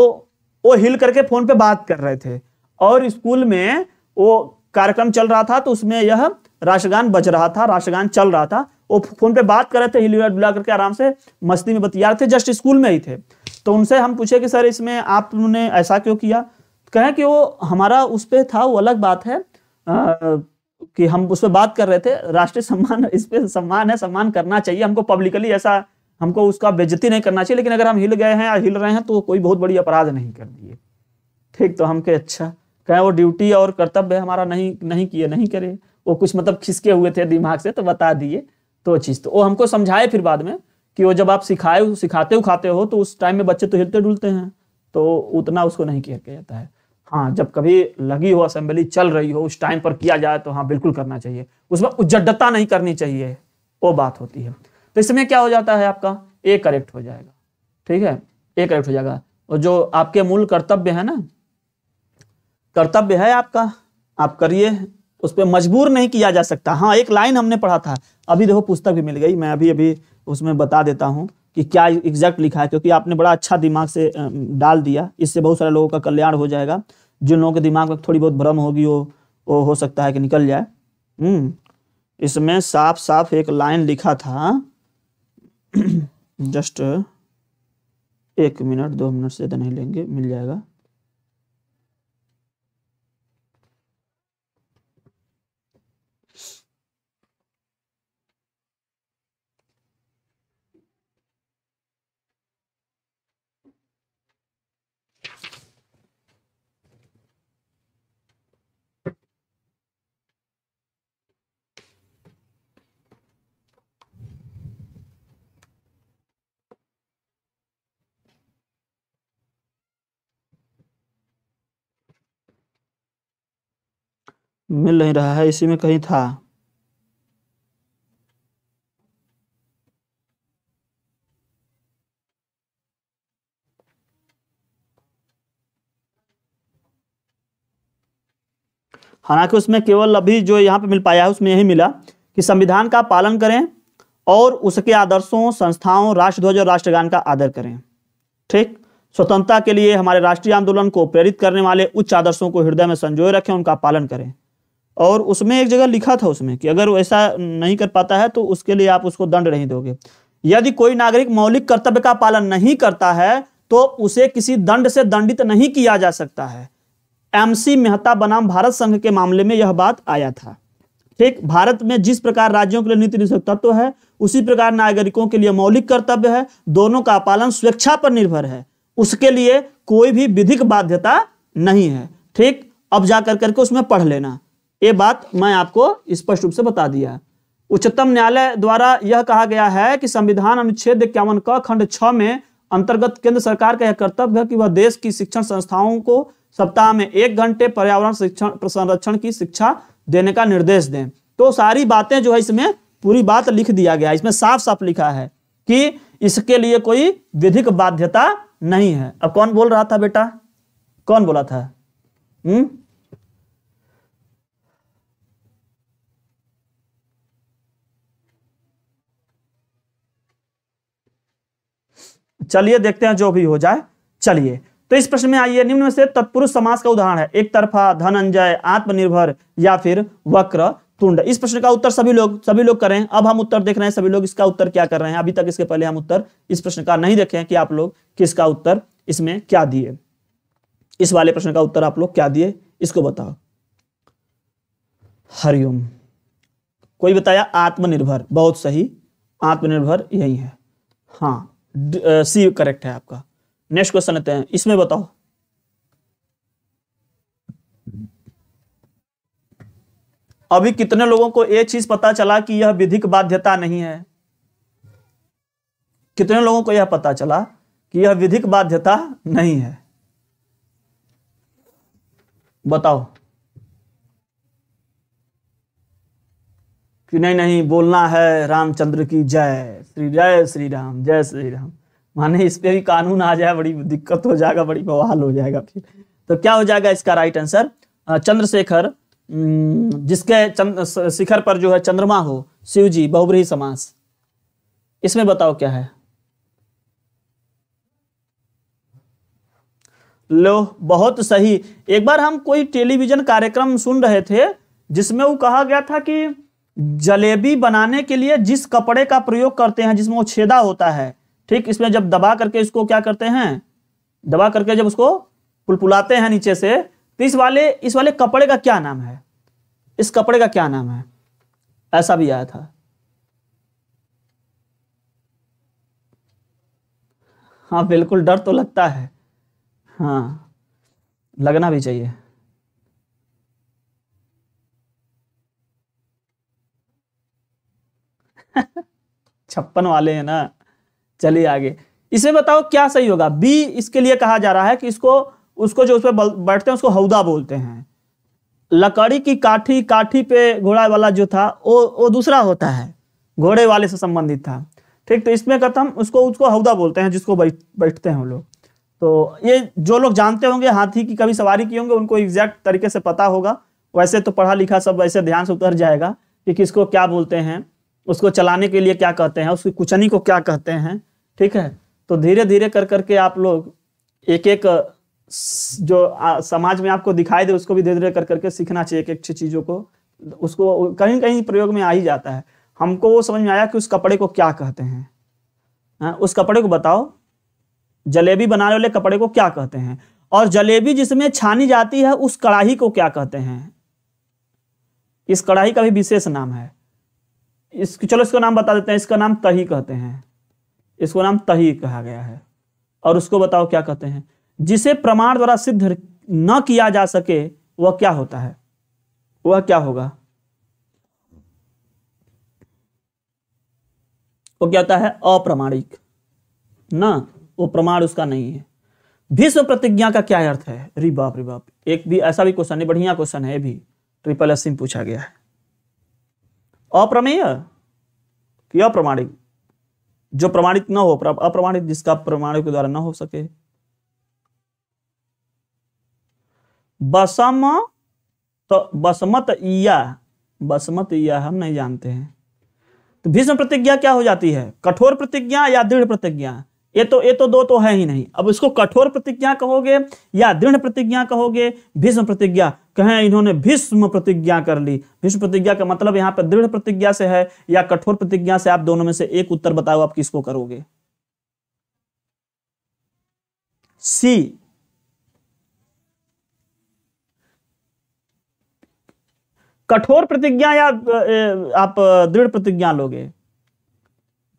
वो हिल करके फोन पे बात कर रहे थे और स्कूल में वो कार्यक्रम चल रहा था तो उसमें यह राष्ट्रगान बज रहा था राष्ट्रगान चल रहा था वो फोन पे बात कर रहे थे हिलुला डुला करके आराम से मस्ती में बतिया थे जस्ट स्कूल में ही थे तो उनसे हम पूछे कि सर इसमें आपने ऐसा क्यों किया तो कहें कि वो हमारा उस पर था वो अलग बात है आ, कि हम उस पर बात कर रहे थे राष्ट्रीय सम्मान इस पर सम्मान है सम्मान करना चाहिए हमको पब्लिकली ऐसा हमको उसका बेजती नहीं करना चाहिए लेकिन अगर हम हिल गए हैं या हिल रहे हैं तो कोई बहुत बड़ी अपराध नहीं कर दिए ठीक तो हम के अच्छा कहें वो ड्यूटी और कर्तव्य हमारा नहीं नहीं किए नहीं करे वो कुछ मतलब खिसके हुए थे दिमाग से तो बता दिए तो चीज़ तो वो हमको समझाए फिर बाद में कि वो जब आप सिखाए सिखाते खाते हो तो उस टाइम में बच्चे तो हिलते डुलते हैं तो उतना उसको नहीं किया जाता है हाँ जब कभी लगी हो असेंबली चल रही हो उस टाइम पर किया जाए तो हाँ बिल्कुल करना चाहिए उसमें उज्जडता नहीं करनी चाहिए वो बात होती है तो इसमें क्या हो जाता है आपका ए करेक्ट हो जाएगा ठीक है ए करेक्ट हो जाएगा और जो आपके मूल कर्तव्य है ना कर्तव्य है आपका आप करिए उस पर मजबूर नहीं किया जा सकता हाँ एक लाइन हमने पढ़ा था अभी देखो पुस्तक भी मिल गई मैं अभी अभी उसमें बता देता हूँ कि क्या एग्जैक्ट लिखा है क्योंकि आपने बड़ा अच्छा दिमाग से डाल दिया इससे बहुत सारे लोगों का कल्याण हो जाएगा जिन लोगों के दिमाग में थोड़ी बहुत भ्रम होगी वो वो हो सकता है कि निकल जाए हम्म, इसमें साफ साफ एक लाइन लिखा था [CLEARS THROAT] जस्ट एक मिनट दो मिनट से तो नहीं लेंगे मिल जाएगा मिल नहीं रहा है इसी में कहीं था हालांकि उसमें केवल अभी जो यहां पे मिल पाया है उसमें यही मिला कि संविधान का पालन करें और उसके आदर्शों संस्थाओं राष्ट्रध्वज और राष्ट्रगान का आदर करें ठीक स्वतंत्रता के लिए हमारे राष्ट्रीय आंदोलन को प्रेरित करने वाले उच्च आदर्शों को हृदय में संजोए रखें उनका पालन करें और उसमें एक जगह लिखा था उसमें कि अगर ऐसा नहीं कर पाता है तो उसके लिए आप उसको दंड नहीं दोगे यदि कोई नागरिक मौलिक कर्तव्य का पालन नहीं करता है तो उसे किसी दंड से दंडित नहीं किया जा सकता है एमसी मेहता बनाम भारत संघ के मामले में यह बात आया था ठीक भारत में जिस प्रकार राज्यों के लिए नीति निषेध तत्व है उसी प्रकार नागरिकों के लिए मौलिक कर्तव्य है दोनों का पालन स्वेच्छा पर निर्भर है उसके लिए कोई भी विधिक बाध्यता नहीं है ठीक अब जाकर करके उसमें पढ़ लेना ये बात मैं आपको स्पष्ट रूप से बता दिया उच्चतम न्यायालय द्वारा यह कहा गया है कि संविधान अनुच्छेद इक्यावन क खंड छ में अंतर्गत केंद्र सरकार का यह कर्तव्य है कि वह देश की शिक्षण संस्थाओं को सप्ताह में एक घंटे पर्यावरण शिक्षण संरक्षण की शिक्षा देने का निर्देश दें तो सारी बातें जो है इसमें पूरी बात लिख दिया गया इसमें साफ साफ लिखा है कि इसके लिए कोई विधिक बाध्यता नहीं है अब कौन बोल रहा था बेटा कौन बोला था हुँ? हम्म? चलिए देखते हैं जो भी हो जाए चलिए तो इस प्रश्न में आइए निम्न में से तत्पुरुष समाज का उदाहरण है एक तरफा धनंजय आत्मनिर्भर या फिर वक्र तुंड इस प्रश्न का उत्तर सभी लोग सभी लोग करें अब हम उत्तर देख रहे हैं सभी लोग इसका उत्तर क्या कर रहे हैं अभी तक इसके पहले हम उत्तर इस प्रश्न का नहीं देखे कि आप लोग किसका उत्तर इसमें क्या दिए इस वाले प्रश्न का उत्तर आप लोग क्या दिए इसको बताओ हरिओम कोई बताया आत्मनिर्भर बहुत सही आत्मनिर्भर यही है हाँ सी करेक्ट है आपका नेक्स्ट क्वेश्चन लेते हैं इसमें बताओ अभी कितने लोगों को यह चीज पता चला कि यह विधिक बाध्यता नहीं है कितने लोगों को यह पता चला कि यह विधिक बाध्यता नहीं है बताओ कि नहीं नहीं बोलना है रामचंद्र की जय श्री जय श्री राम जय श्री राम माने इस पर भी कानून आ जाए बड़ी दिक्कत हो जाएगा बड़ी बवाल हो जाएगा फिर तो क्या हो जाएगा इसका राइट आंसर चंद्रशेखर जिसके शिखर पर जो है चंद्रमा हो शिव जी बहुब्रीही समास इसमें बताओ क्या है लो बहुत सही एक बार हम कोई टेलीविजन कार्यक्रम सुन रहे थे जिसमें वो कहा गया था कि जलेबी बनाने के लिए जिस कपड़े का प्रयोग करते हैं जिसमें वो छेदा होता है ठीक इसमें जब दबा करके इसको क्या करते हैं दबा करके जब उसको पुलपुलाते हैं नीचे से तो इस वाले इस वाले कपड़े का क्या नाम है इस कपड़े का क्या नाम है ऐसा भी आया था हाँ बिल्कुल डर तो लगता है हाँ लगना भी चाहिए छप्पन वाले हैं ना चलिए आगे इसमें बताओ क्या सही होगा बी इसके लिए कहा जा रहा है कि इसको उसको जो उस पर बैठते हैं उसको हौदा बोलते हैं लकड़ी की काठी काठी पे घोड़ा वाला जो था वो वो दूसरा होता है घोड़े वाले से संबंधित था ठीक तो इसमें कथम उसको उसको हौदा बोलते हैं जिसको बैठते हैं हम लोग तो ये जो लोग जानते होंगे हाथी की कभी सवारी की होंगे उनको एग्जैक्ट तरीके से पता होगा वैसे तो पढ़ा लिखा सब वैसे ध्यान से उतर जाएगा कि किसको क्या बोलते हैं उसको चलाने के लिए क्या कहते हैं उसकी कुचनी को क्या कहते हैं ठीक है तो धीरे धीरे कर करके आप लोग एक एक जो आ, समाज में आपको दिखाई दे उसको भी धीरे धीरे कर करके सीखना चाहिए एक एक चीज़ों को उसको कहीं कहीं प्रयोग में आ ही जाता है हमको वो समझ में आया कि उस कपड़े को क्या कहते हैं है? हाँ, उस कपड़े को बताओ जलेबी बनाने वाले कपड़े को क्या कहते हैं और जलेबी जिसमें छानी जाती है उस कड़ाही को क्या कहते हैं इस कड़ाही का भी विशेष नाम है इस चलो इसका नाम बता देते हैं इसका नाम तही कहते हैं इसको नाम तही कहा गया है और उसको बताओ क्या कहते हैं जिसे प्रमाण द्वारा सिद्ध न किया जा सके वह क्या होता है वह क्या होगा वो क्या होता है अप्रमाणिक ना वो प्रमाण उसका नहीं है भीष्म प्रतिज्ञा का क्या अर्थ है रिबाप रिबाप एक भी ऐसा भी क्वेश्चन है बढ़िया क्वेश्चन है भी ट्रिपल तो एस पूछा गया है अप्रमेय कि अप्रमाणिक जो प्रमाणित न हो अप्रमाणित जिसका प्रमाणिक के द्वारा न हो सके बसम तो बसमत या बसमत या हम नहीं जानते हैं तो भीष्म प्रतिज्ञा क्या हो जाती है कठोर प्रतिज्ञा या दृढ़ प्रतिज्ञा ये तो ये तो दो तो है ही नहीं अब इसको कठोर प्रतिज्ञा कहोगे या दृढ़ प्रतिज्ञा कहोगे भीष्म प्रतिज्ञा कहें इन्होंने भीष्म प्रतिज्ञा कर ली भीष्म प्रतिज्ञा का मतलब यहाँ पर दृढ़ प्रतिज्ञा से है या कठोर प्रतिज्ञा से आप दोनों में से एक उत्तर बताओ आप किसको करोगे सी कठोर प्रतिज्ञा या आप दृढ़ प्रतिज्ञा लोगे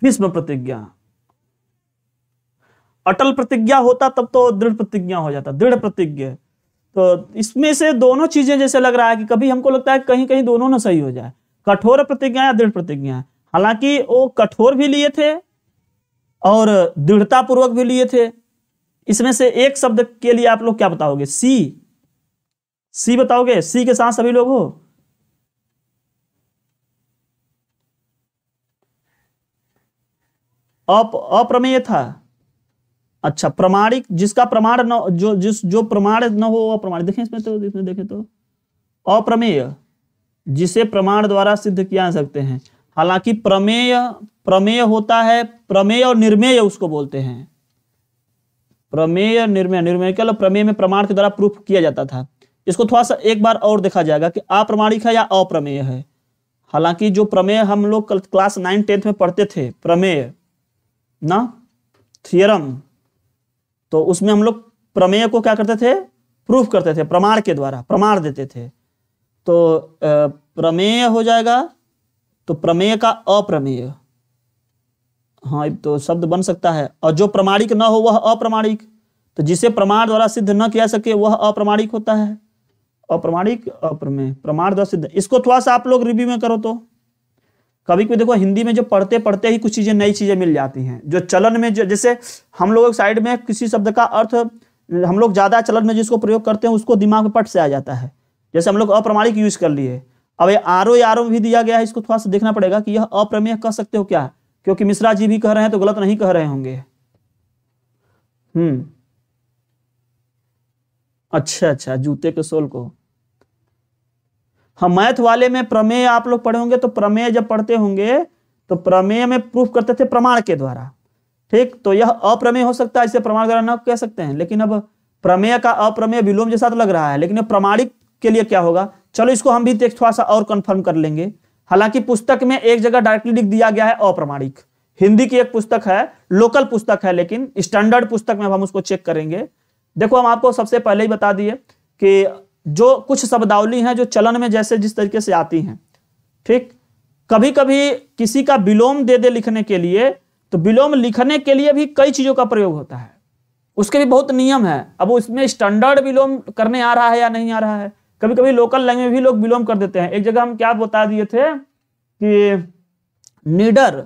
भीष्म प्रतिज्ञा अटल प्रतिज्ञा होता तब तो दृढ़ प्रतिज्ञा हो जाता दृढ़ प्रतिज्ञा तो इसमें से दोनों चीजें जैसे लग रहा है कि कभी हमको लगता है कहीं कहीं दोनों ना सही हो जाए कठोर प्रतिज्ञा या दृढ़ प्रतिज्ञा हालांकि वो कठोर भी लिए थे और दृढ़ता पूर्वक भी लिए थे इसमें से एक शब्द के लिए आप लोग क्या बताओगे सी सी बताओगे सी के साथ सभी लोग हो अप अप्रमेय था अच्छा प्रमाणिक जिसका प्रमाण न जो जिस जो प्रमाण न हो वह प्रमाण देखें इसमें तो इसमें देखें तो अप्रमेय जिसे प्रमाण द्वारा सिद्ध किया जा सकते हैं हालांकि प्रमेय प्रमेय होता है प्रमेय और निर्मेय उसको बोलते हैं प्रमेय निर्मेय निर्मेय क्या प्रमेय में प्रमाण के द्वारा प्रूफ किया जाता था इसको थोड़ा सा एक बार और देखा जाएगा कि अप्रमाणिक है या अप्रमेय है हालांकि जो प्रमेय हम लोग क्लास नाइन टेंथ में पढ़ते थे प्रमेय ना थियरम तो उसमें हम लोग प्रमेय को क्या करते थे प्रूफ करते थे प्रमाण के द्वारा प्रमाण देते थे तो प्रमेय हो जाएगा तो प्रमेय का अप्रमेय हाँ तो शब्द बन सकता है और जो प्रमाणिक ना हो वह अप्रमाणिक तो जिसे प्रमाण द्वारा सिद्ध न किया सके वह अप्रमाणिक होता है अप्रमाणिक अप्रमेय प्रमाण द्वारा सिद्ध इसको थोड़ा सा आप लोग रिव्यू में करो तो कभी कभी देखो हिंदी में जो पढ़ते पढ़ते ही कुछ चीज़ें नई चीज़ें मिल जाती हैं जो चलन में जो जैसे हम लोग साइड में किसी शब्द का अर्थ हम लोग ज़्यादा चलन में जिसको प्रयोग करते हैं उसको दिमाग में पट से आ जाता है जैसे हम लोग अप्रमाणिक यूज कर लिए अब ये आर ओ भी दिया गया है इसको थोड़ा सा देखना पड़ेगा कि यह अप्रमेय कह सकते हो क्या क्योंकि मिश्रा जी भी कह रहे हैं तो गलत नहीं कह रहे होंगे हम्म अच्छा अच्छा जूते के सोल को हम हाँ, मैथ वाले में प्रमेय आप लोग पढ़े होंगे तो प्रमेय जब पढ़ते होंगे तो प्रमेय में प्रूफ करते थे प्रमाण के द्वारा ठीक तो यह अप्रमेय हो सकता है इसे प्रमाण द्वारा न कह सकते हैं लेकिन अब प्रमेय का अप्रमेय विलोम जैसा तो लग रहा है लेकिन प्रमाणिक के लिए क्या होगा चलो इसको हम भी थोड़ा सा और कन्फर्म कर लेंगे हालांकि पुस्तक में एक जगह डायरेक्टली लिख दिया गया है अप्रमाणिक हिंदी की एक पुस्तक है लोकल पुस्तक है लेकिन स्टैंडर्ड पुस्तक में हम उसको चेक करेंगे देखो हम आपको सबसे पहले ही बता दिए कि जो कुछ शब्दावली हैं जो चलन में जैसे जिस तरीके से आती हैं ठीक कभी कभी किसी का विलोम दे दे लिखने के लिए तो विलोम लिखने के लिए भी कई चीज़ों का प्रयोग होता है उसके भी बहुत नियम है अब उसमें स्टैंडर्ड विलोम करने आ रहा है या नहीं आ रहा है कभी कभी लोकल लैंग्वेज में भी लोग विलोम कर देते हैं एक जगह हम क्या बता दिए थे कि नीडर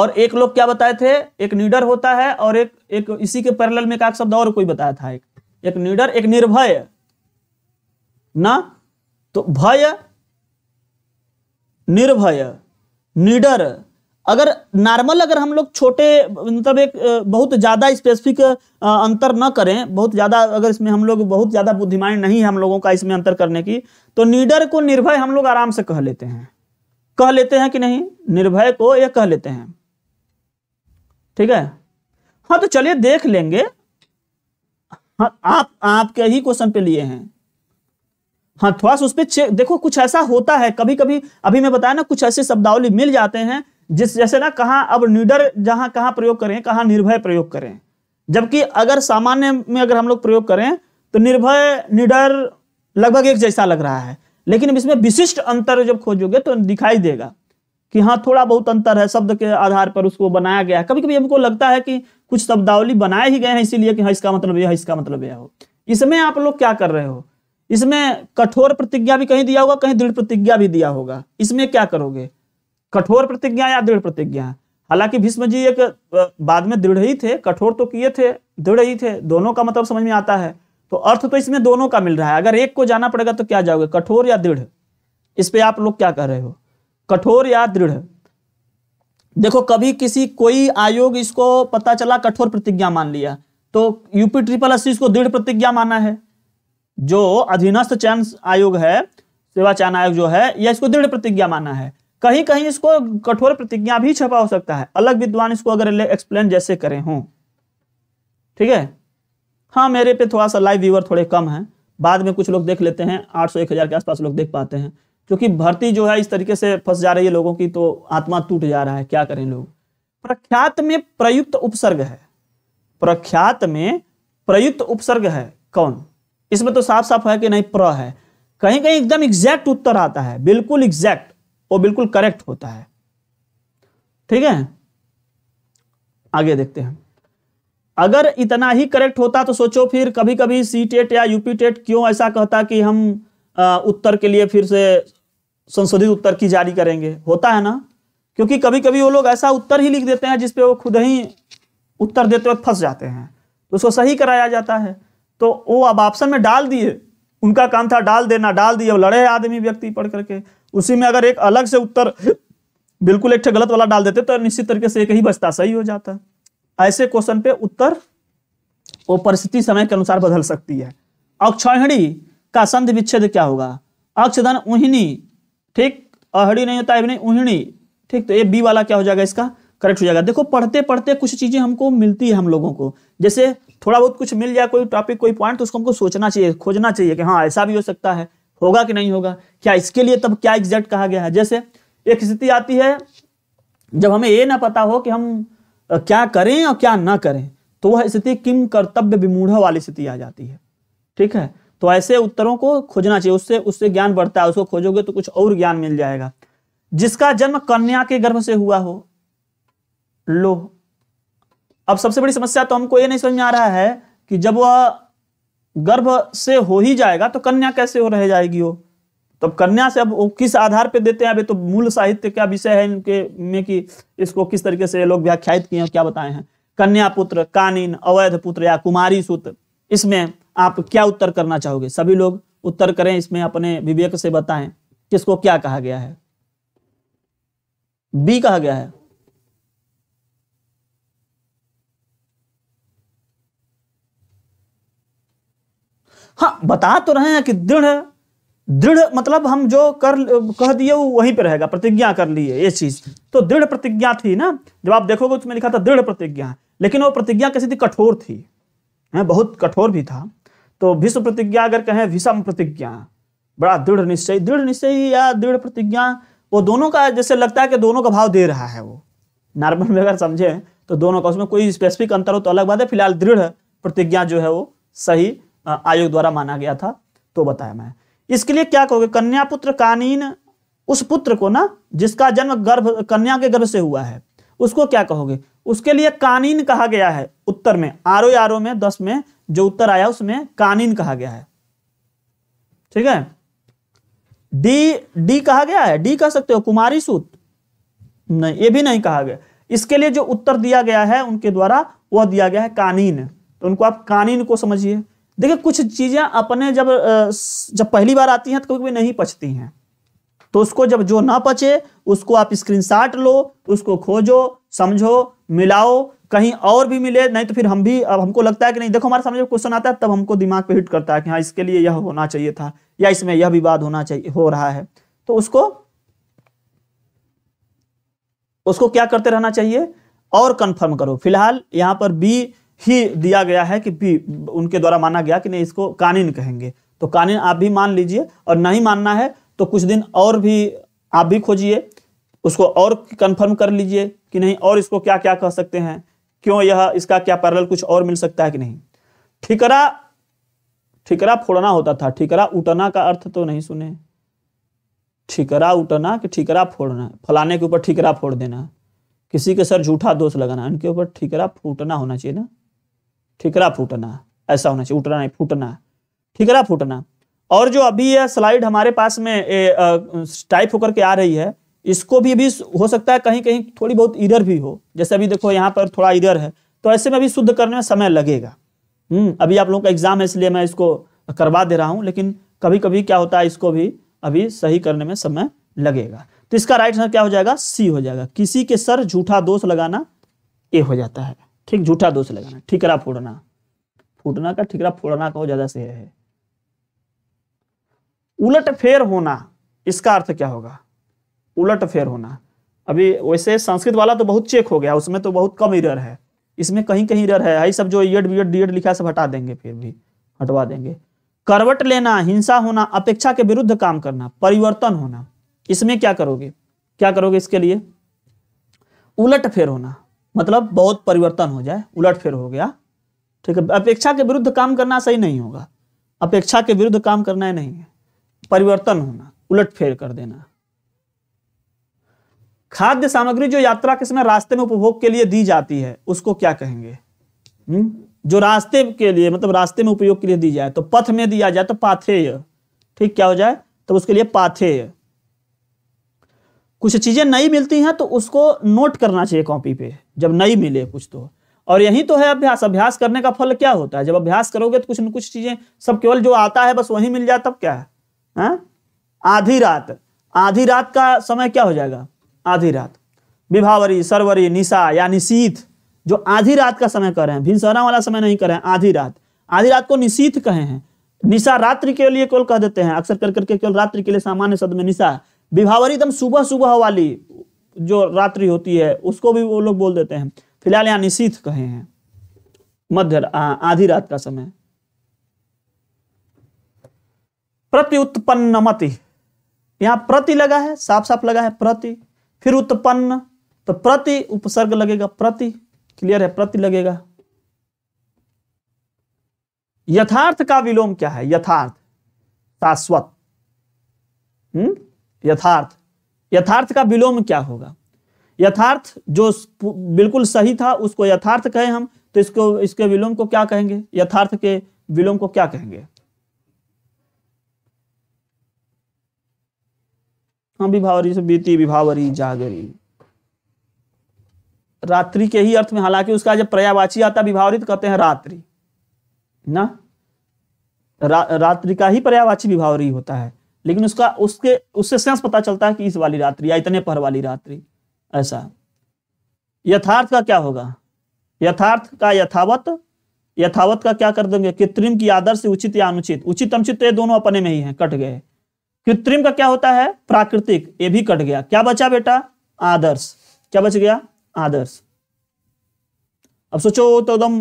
और एक लोग क्या बताए थे एक नीडर होता है और एक एक इसी के पैरेलल में एक शब्द और कोई बताया था एक एक नीडर एक निर्भय ना तो भय निर्भय निडर अगर नॉर्मल अगर हम लोग छोटे मतलब एक बहुत ज़्यादा स्पेसिफिक अंतर न करें बहुत ज़्यादा अगर इसमें हम लोग बहुत ज़्यादा बुद्धिमान नहीं है हम लोगों का इसमें अंतर करने की तो निडर को निर्भय हम लोग आराम से कह लेते हैं कह लेते हैं कि नहीं निर्भय को यह कह लेते हैं ठीक है हाँ तो चलिए देख लेंगे हाँ आप आपके ही क्वेश्चन पे लिए हैं हाँ थोड़ा सा उस पर देखो कुछ ऐसा होता है कभी कभी अभी मैं बताया ना कुछ ऐसे शब्दावली मिल जाते हैं जिस जैसे ना कहा अब निडर जहाँ कहाँ प्रयोग करें कहा निर्भय प्रयोग करें जबकि अगर सामान्य में अगर हम लोग प्रयोग करें तो निर्भय निडर लगभग एक जैसा लग रहा है लेकिन इसमें विशिष्ट अंतर जब खोजोगे तो दिखाई देगा कि हाँ थोड़ा बहुत अंतर है शब्द के आधार पर उसको बनाया गया है कभी कभी हमको लगता है कि कुछ शब्दावली बनाए ही गए हैं इसीलिए कि हाँ इसका मतलब यह इसका मतलब यह हो इसमें आप लोग क्या कर रहे हो इसमें कठोर प्रतिज्ञा भी कहीं दिया होगा कहीं दृढ़ प्रतिज्ञा भी दिया होगा इसमें क्या करोगे कठोर प्रतिज्ञा या दृढ़ प्रतिज्ञा हालांकि भीष्म जी एक बाद में दृढ़ ही थे कठोर तो किए थे दृढ़ ही थे दोनों का मतलब समझ में आता है तो अर्थ तो इसमें दोनों का मिल रहा है अगर एक को जाना पड़ेगा तो क्या जाओगे कठोर या दृढ़ इस पर आप लोग क्या कर रहे हो कठोर या दृढ़ देखो कभी किसी कोई आयोग इसको पता चला कठोर प्रतिज्ञा मान लिया तो यूपी ट्रिपल अस्सी इसको दृढ़ प्रतिज्ञा माना है जो अधीनस्थ चयन आयोग है सेवा चयन आयोग जो है यह इसको दृढ़ प्रतिज्ञा माना है कहीं कहीं इसको कठोर प्रतिज्ञा भी छपा हो सकता है अलग विद्वान इसको अगर एक्सप्लेन जैसे करें हों ठीक है हाँ मेरे पे थोड़ा सा लाइव व्यूअर थोड़े कम है बाद में कुछ लोग देख लेते हैं आठ सौ एक हज़ार के आसपास लोग देख पाते हैं क्योंकि भर्ती जो है इस तरीके से फंस जा रही है लोगों की तो आत्मा टूट जा रहा है क्या करें लोग प्रख्यात में प्रयुक्त उपसर्ग है प्रख्यात में प्रयुक्त उपसर्ग है कौन इसमें तो साफ साफ है कि नहीं प्र है कहीं कहीं एकदम एग्जैक्ट उत्तर आता है बिल्कुल एग्जैक्ट वो बिल्कुल करेक्ट होता है ठीक है आगे देखते हैं अगर इतना ही करेक्ट होता तो सोचो फिर कभी कभी सी टेट या यूपी टेट क्यों ऐसा कहता कि हम आ, उत्तर के लिए फिर से संशोधित उत्तर की जारी करेंगे होता है ना क्योंकि कभी कभी वो लोग ऐसा उत्तर ही लिख देते हैं जिसपे वो खुद ही उत्तर देते वक्त फंस जाते हैं तो उसको सही कराया जाता है तो वो अब ऑप्शन में डाल दिए उनका काम था डाल देना डाल दिए लड़े आदमी व्यक्ति पढ़ करके उसी में अगर एक अलग से उत्तर बिल्कुल एक गलत वाला डाल देते तो निश्चित तरीके से एक ही बचता सही हो जाता ऐसे क्वेश्चन पे उत्तर वो परिस्थिति समय के अनुसार बदल सकती है अक्षहणी का संधि विच्छेद क्या होगा अक्षधन उहिनी ठीक अहड़ी नहीं होता है उहिणी ठीक तो ये बी वाला क्या हो जाएगा इसका करेक्ट हो जाएगा देखो पढ़ते पढ़ते कुछ चीजें हमको मिलती है हम लोगों को जैसे थोड़ा बहुत कुछ मिल जाए कोई टॉपिक कोई पॉइंट तो उसको हमको सोचना चाहिए खोजना चाहिए कि हाँ ऐसा भी हो सकता है होगा कि नहीं होगा क्या इसके लिए तब क्या एग्जैक्ट कहा गया है जैसे एक स्थिति आती है जब हमें ये ना पता हो कि हम क्या करें और क्या ना करें तो वह स्थिति किम कर्तव्य विमूढ़ वाली स्थिति आ जाती है ठीक है तो ऐसे उत्तरों को खोजना चाहिए उससे उससे ज्ञान बढ़ता है उसको खोजोगे तो कुछ और ज्ञान मिल जाएगा जिसका जन्म कन्या के गर्भ से हुआ हो लो अब सबसे बड़ी समस्या तो हमको ये नहीं समझ में आ रहा है कि जब वह गर्भ से हो ही जाएगा तो कन्या कैसे हो रह जाएगी वो तो अब कन्या से अब वो किस आधार पे देते हैं अभी तो मूल साहित्य क्या विषय है इनके में कि इसको किस तरीके से लोग व्याख्यात किए हैं क्या बताए हैं कन्या पुत्र कानिन अवैध पुत्र या कुमारी सूत्र इसमें आप क्या उत्तर करना चाहोगे सभी लोग उत्तर करें इसमें अपने विवेक से बताएं किसको क्या कहा गया है बी कहा गया है हाँ बता तो रहे हैं कि दृढ़ दृढ़ मतलब हम जो कर कह दिए वो वहीं पे रहेगा प्रतिज्ञा कर लिए ये चीज तो दृढ़ प्रतिज्ञा थी ना जब आप देखोगे उसमें तो लिखा था दृढ़ प्रतिज्ञा लेकिन वो प्रतिज्ञा कैसी थी कठोर थी है बहुत कठोर भी था तो विश्व प्रतिज्ञा अगर कहें विषम प्रतिज्ञा बड़ा दृढ़ निश्चय दृढ़ निश्चय या दृढ़ प्रतिज्ञा वो दोनों का जैसे लगता है कि दोनों का भाव दे रहा है वो नॉर्मल में अगर समझे तो दोनों का उसमें कोई स्पेसिफिक अंतर हो तो अलग बात है फिलहाल दृढ़ प्रतिज्ञा जो है वो सही आयोग द्वारा माना गया था तो बताया मैं इसके लिए क्या कहोगे कन्या पुत्र कानीन उस पुत्र को ना जिसका जन्म गर्भ कन्या के गर्भ से हुआ है उसको क्या कहोगे उसके लिए कानीन कहा गया है उत्तर में आरो आरो में दस में जो उत्तर आया उसमें कानीन कहा गया है ठीक है डी डी कहा गया है डी कह सकते हो कुमारी सूत नहीं ये भी नहीं कहा गया इसके लिए जो उत्तर दिया गया है उनके द्वारा वह दिया गया है कानीन तो उनको आप कानीन को समझिए देखिए कुछ चीज़ें अपने जब जब पहली बार आती हैं तो कभी नहीं पचती हैं तो उसको जब जो ना पचे उसको आप स्क्रीनशॉट लो उसको खोजो समझो मिलाओ कहीं और भी मिले नहीं तो फिर हम भी अब हमको लगता है कि नहीं देखो हमारे सामने जब क्वेश्चन आता है तब हमको दिमाग पे हिट करता है कि हाँ इसके लिए यह होना चाहिए था या इसमें यह विवाद होना चाहिए हो रहा है तो उसको उसको क्या करते रहना चाहिए और कंफर्म करो फिलहाल यहां पर बी ही दिया गया है कि भी उनके द्वारा माना गया कि नहीं इसको कानून कहेंगे तो कानून आप भी मान लीजिए और नहीं मानना है तो कुछ दिन और भी आप भी खोजिए उसको और कंफर्म कर लीजिए कि नहीं और इसको क्या क्या कह सकते हैं क्यों यह इसका क्या पैरल कुछ और मिल सकता है कि नहीं ठिकरा ठिकरा फोड़ना होता था ठिकरा उठना का अर्थ तो नहीं सुने ठिकरा उठना कि ठिकरा फोड़ना फलाने के ऊपर ठिकरा फोड़ देना किसी के सर झूठा दोष लगाना उनके ऊपर ठिकरा फूटना होना चाहिए ना ठिकरा फूटना ऐसा होना चाहिए उठना नहीं फूटना ठिकरा फूटना और जो अभी यह स्लाइड हमारे पास में ए, आ, टाइप होकर के आ रही है इसको भी अभी हो सकता है कहीं कहीं थोड़ी बहुत इधर भी हो जैसे अभी देखो यहाँ पर थोड़ा इधर है तो ऐसे में अभी शुद्ध करने में समय लगेगा हम्म अभी आप लोगों का एग्जाम है इसलिए मैं इसको करवा दे रहा हूँ लेकिन कभी कभी क्या होता है इसको भी अभी सही करने में समय लगेगा तो इसका राइट आंसर क्या हो जाएगा सी हो जाएगा किसी के सर झूठा दोष लगाना ए हो जाता है ठीक झूठा दोष लगाना ठिकरा फोड़ना फूटना का ठिकरा फोड़ना का ज्यादा से है उलट फेर होना इसका अर्थ क्या होगा उलट फेर होना अभी वैसे संस्कृत वाला तो बहुत चेक हो गया उसमें तो बहुत कम इरर है इसमें कहीं कहीं इरर है यही सब जो Ed B Ed D Ed लिखा सब हटा देंगे फिर भी हटवा देंगे करवट लेना हिंसा होना अपेक्षा के विरुद्ध काम करना परिवर्तन होना इसमें क्या करोगे क्या करोगे इसके लिए उलट फेर होना मतलब बहुत परिवर्तन हो जाए उलटफेर हो गया ठीक है अपेक्षा के विरुद्ध काम करना सही नहीं होगा अपेक्षा के विरुद्ध काम करना है नहीं है परिवर्तन होना उलटफेर कर देना खाद्य सामग्री जो यात्रा के समय रास्ते में उपभोग के लिए दी जाती है उसको क्या कहेंगे हुँ? हम्म? जो रास्ते के लिए मतलब रास्ते में उपयोग के लिए दी जाए तो पथ में दिया जाए तो पाथेय ठीक क्या हो जाए तो उसके लिए पाथेय कुछ चीज़ें नई मिलती हैं तो उसको नोट करना चाहिए कॉपी पे जब नई मिले कुछ तो और यही तो है अभ्यास अभ्यास करने का फल क्या होता है जब अभ्यास करोगे तो कुछ न कुछ चीज़ें सब केवल जो आता है बस वही मिल जाए तब क्या है हा? आधी रात आधी रात का समय क्या हो जाएगा आधी रात विभावरी सरवरी निशा या निशीत जो आधी रात का समय कर रहे हैं भिनसरा वाला समय नहीं कर रहे हैं आधी रात आधी रात को निशीत कहे हैं निशा रात्रि के लिए केवल कह देते हैं अक्सर कर करके केवल रात्रि के लिए सामान्य शब्द में निशा विभावरी एकदम सुबह सुबह वाली जो रात्रि होती है उसको भी वो लोग बोल देते हैं फिलहाल यहाँ निशीथ कहे हैं मध्य आधी रात का समय प्रति मत यहाँ प्रति लगा है साफ साफ लगा है प्रति फिर उत्पन्न तो प्रति उपसर्ग लगेगा प्रति क्लियर है प्रति लगेगा यथार्थ का विलोम क्या है यथार्थ शाश्वत हम्म यथार्थ यथार्थ का विलोम क्या होगा यथार्थ जो बिल्कुल सही था उसको यथार्थ कहें हम तो इसको इसके विलोम को क्या कहेंगे यथार्थ के विलोम को क्या कहेंगे हाँ विभावरी से बीती विभावरी जागरी रात्रि के ही अर्थ में हालांकि उसका जब पर्यावाची आता विभावरी तो कहते हैं रात्रि ना रा, रात्रि का ही पर्यावाची विभावरी होता है लेकिन उसका उसके उससे सेंस पता चलता है कि इस वाली रात्रि या इतने पर वाली रात्रि ऐसा यथार्थ का क्या होगा यथार्थ का यथावत यथावत का क्या कर देंगे कृत्रिम की आदर्श उचित या अनुचित उचित अनुचित तो ये दोनों अपने में ही हैं कट गए कृत्रिम का क्या होता है प्राकृतिक ये भी कट गया क्या बचा बेटा आदर्श क्या बच गया आदर्श अब सोचो तो एकदम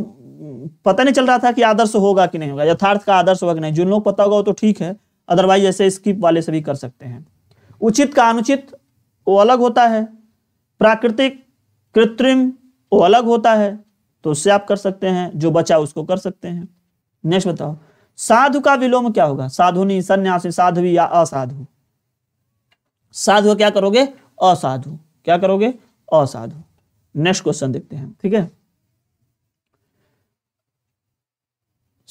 पता नहीं चल रहा था कि आदर्श होगा कि नहीं होगा यथार्थ का आदर्श होगा कि नहीं जिन लोग पता होगा तो ठीक है अदरवाइज ऐसे स्किप वाले से भी कर सकते हैं उचित का अनुचित वो अलग होता है प्राकृतिक कृत्रिम वो अलग होता है तो उससे आप कर सकते हैं जो बचा उसको कर सकते हैं नेक्स्ट बताओ साधु का विलोम क्या होगा साधुनी सन्यासी साधु या असाधु साधु क्या करोगे असाधु क्या करोगे असाधु नेक्स्ट क्वेश्चन देखते हैं ठीक है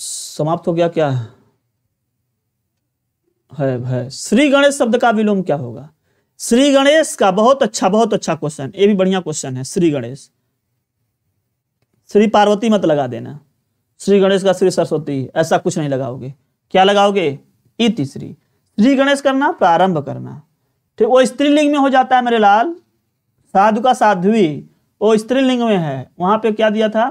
समाप्त हो गया क्या है है भय श्री गणेश शब्द का विलोम क्या होगा श्री गणेश का बहुत अच्छा बहुत अच्छा क्वेश्चन ये भी बढ़िया क्वेश्चन है श्री गणेश श्री पार्वती मत लगा देना श्री गणेश का श्री सरस्वती ऐसा कुछ नहीं लगाओगे क्या लगाओगे इति श्री श्री गणेश करना प्रारंभ करना ठीक वो स्त्रीलिंग में हो जाता है मेरे लाल साधु का साध्वी वो स्त्रीलिंग में है वहां पे क्या दिया था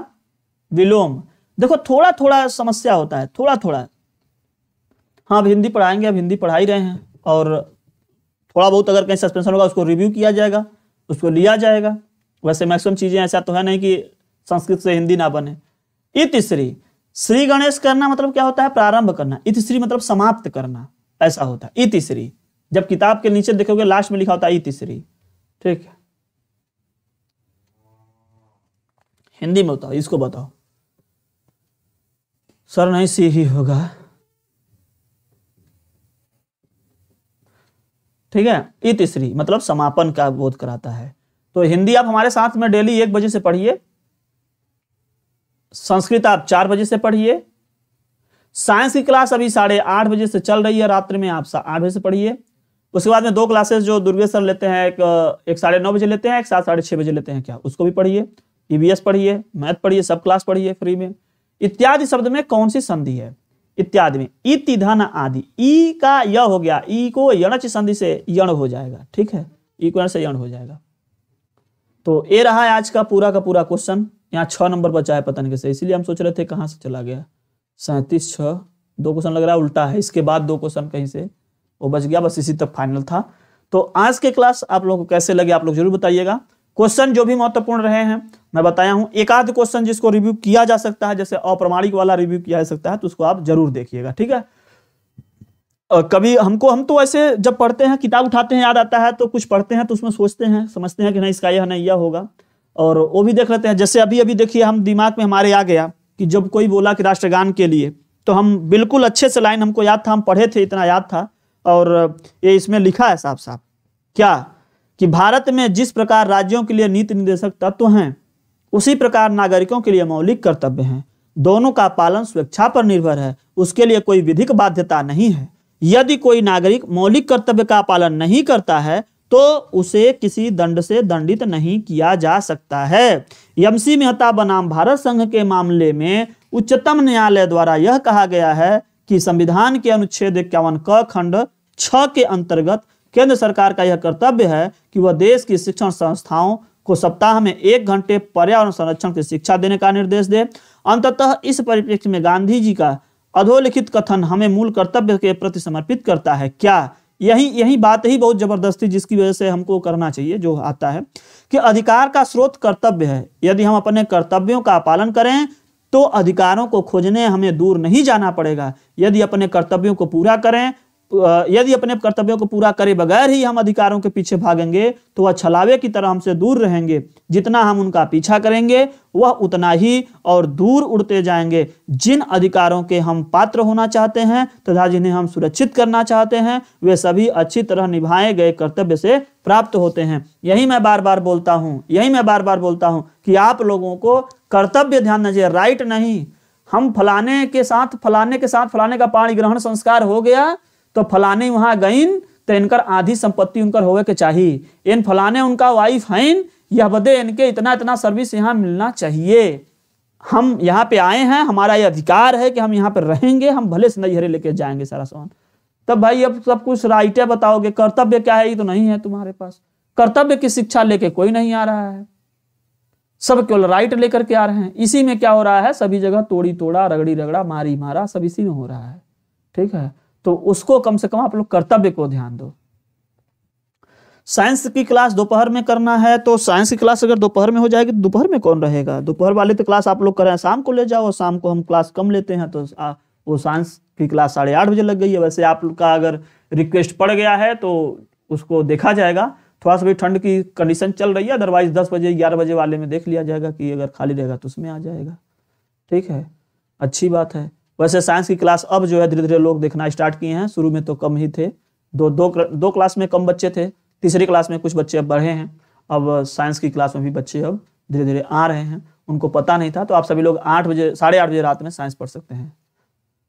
विलोम देखो थोड़ा थोड़ा समस्या होता है थोड़ा थोड़ा हाँ अब हिंदी पढ़ाएंगे अब हिंदी पढ़ा ही रहे हैं और थोड़ा बहुत अगर कहीं सस्पेंशन होगा उसको रिव्यू किया जाएगा उसको लिया जाएगा वैसे मैक्सिमम चीज़ें ऐसा तो है नहीं कि संस्कृत से हिंदी ना बने इतिश्री श्री गणेश करना मतलब क्या होता है प्रारंभ करना इतिश्री मतलब समाप्त करना ऐसा होता है इतिश्री जब किताब के नीचे देखोगे लास्ट में लिखा होता है इतिश्री ठीक है हिंदी में बताओ इसको बताओ सर नहीं सी ही होगा ठीक है इतिश्री मतलब समापन का बोध कराता है तो हिंदी आप हमारे साथ में डेली एक बजे से पढ़िए संस्कृत आप चार बजे से पढ़िए साइंस की क्लास अभी साढ़े आठ बजे से चल रही है रात्र में आप आठ बजे से पढ़िए उसके बाद में दो क्लासेस जो दुर्गे सर लेते हैं एक एक साढ़े नौ बजे लेते हैं एक सात साढ़े छह बजे लेते हैं क्या उसको भी पढ़िए ईबीएस e पढ़िए मैथ पढ़िए सब क्लास पढ़िए फ्री में इत्यादि शब्द में कौन सी संधि है इत्यादि में इति धन आदि ई का य हो गया ई को यणच संधि से यण हो जाएगा ठीक है ई को से यण हो जाएगा तो ये रहा है आज का पूरा का पूरा क्वेश्चन यहाँ छह नंबर बचा है पता नहीं कैसे इसीलिए हम सोच रहे थे कहाँ से चला गया सैंतीस छ दो क्वेश्चन लग रहा है उल्टा है इसके बाद दो क्वेश्चन कहीं से वो बच गया बस इसी तक फाइनल था तो आज के क्लास आप लोगों को कैसे लगे आप लोग जरूर बताइएगा क्वेश्चन जो भी महत्वपूर्ण रहे हैं मैं बताया हूं एक आध क्वेश्चन जिसको रिव्यू किया जा सकता है जैसे अप्रमाणिक वाला रिव्यू किया जा सकता है तो उसको आप जरूर देखिएगा ठीक है कभी हमको हम तो ऐसे जब पढ़ते हैं किताब उठाते हैं याद आता है तो कुछ पढ़ते हैं तो उसमें सोचते हैं समझते हैं कि नहीं इसका यह नहीं यह होगा और वो भी देख लेते हैं जैसे अभी अभी देखिए हम दिमाग में हमारे आ गया कि जब कोई बोला कि राष्ट्रगान के लिए तो हम बिल्कुल अच्छे से लाइन हमको याद था हम पढ़े थे इतना याद था और ये इसमें लिखा है साफ साफ क्या कि भारत में जिस प्रकार राज्यों के लिए नीति निर्देशक तत्व हैं उसी प्रकार नागरिकों के लिए मौलिक कर्तव्य हैं दोनों का पालन स्वेच्छा पर निर्भर है उसके लिए कोई विधिक बाध्यता नहीं है यदि कोई नागरिक मौलिक कर्तव्य का पालन नहीं करता है तो उसे किसी दंड से दंडित नहीं किया जा सकता है यमसी मेहता बनाम भारत संघ के मामले में उच्चतम न्यायालय द्वारा यह कहा गया है कि संविधान के अनुच्छेद इक्यावन क खंड छ के अंतर्गत केंद्र सरकार का यह कर्तव्य है कि वह देश की शिक्षण संस्थाओं को सप्ताह में एक घंटे पर्यावरण संरक्षण की शिक्षा देने का निर्देश दे अंततः इस परिप्रेक्ष्य में गांधी जी का अधोलिखित कथन हमें मूल कर्तव्य के प्रति समर्पित करता है क्या यही यही बात ही बहुत जबरदस्ती जिसकी वजह से हमको करना चाहिए जो आता है कि अधिकार का स्रोत कर्तव्य है यदि हम अपने कर्तव्यों का पालन करें तो अधिकारों को खोजने हमें दूर नहीं जाना पड़ेगा यदि अपने कर्तव्यों को पूरा करें यदि अपने कर्तव्यों को पूरा करे बगैर ही हम अधिकारों के पीछे भागेंगे तो वह छलावे की तरह हमसे दूर रहेंगे जितना हम उनका पीछा करेंगे वह उतना ही और दूर उड़ते जाएंगे जिन अधिकारों के हम पात्र होना चाहते हैं तथा जिन्हें हम सुरक्षित करना चाहते हैं वे सभी अच्छी तरह निभाए गए कर्तव्य से प्राप्त होते हैं यही मैं बार बार बोलता हूँ यही मैं बार बार बोलता हूँ कि आप लोगों को कर्तव्य ध्यान दीजिए राइट नहीं हम फलाने के साथ फलाने के साथ फलाने का पाणी ग्रहण संस्कार हो गया तो फलाने वहां गईन तो इनकर आधी संपत्ति उनकर होवे के चाहिए इन फलाने उनका वाइफ हैं यह बदे इनके इतना इतना सर्विस यहाँ मिलना चाहिए हम यहाँ पे आए हैं हमारा ये अधिकार है कि हम यहाँ पे रहेंगे हम भले से नजहरे लेके जाएंगे सारा सामान तब भाई अब सब कुछ राइटे बताओगे कर्तव्य क्या है ये तो नहीं है तुम्हारे पास कर्तव्य की शिक्षा लेके कोई नहीं आ रहा है सब केवल राइट लेकर के आ रहे हैं इसी में क्या हो रहा है सभी जगह तोड़ी तोड़ा रगड़ी रगड़ा मारी मारा सब इसी में हो रहा है ठीक है तो उसको कम से कम आप लोग कर्तव्य को ध्यान दो साइंस की क्लास दोपहर में करना है तो साइंस की क्लास अगर दोपहर में हो जाएगी तो दोपहर में कौन रहेगा दोपहर वाले तो क्लास आप लोग कर रहे हैं शाम को ले जाओ शाम को हम क्लास कम लेते हैं तो आ, वो साइंस की क्लास साढ़े आठ बजे लग गई है वैसे आप का अगर रिक्वेस्ट पड़ गया है तो उसको देखा जाएगा थोड़ा सा भी ठंड की कंडीशन चल रही है अदरवाइज दस बजे ग्यारह बजे वाले में देख लिया जाएगा कि अगर खाली रहेगा तो उसमें आ जाएगा ठीक है अच्छी बात है वैसे साइंस की क्लास अब जो है धीरे धीरे लोग देखना स्टार्ट किए हैं शुरू में तो कम ही थे दो दो दो क्लास में कम बच्चे थे तीसरी क्लास में कुछ बच्चे अब बढ़े हैं अब साइंस की क्लास में भी बच्चे अब धीरे धीरे आ रहे हैं उनको पता नहीं था तो आप सभी लोग आठ बजे साढ़े आठ बजे रात में साइंस पढ़ सकते हैं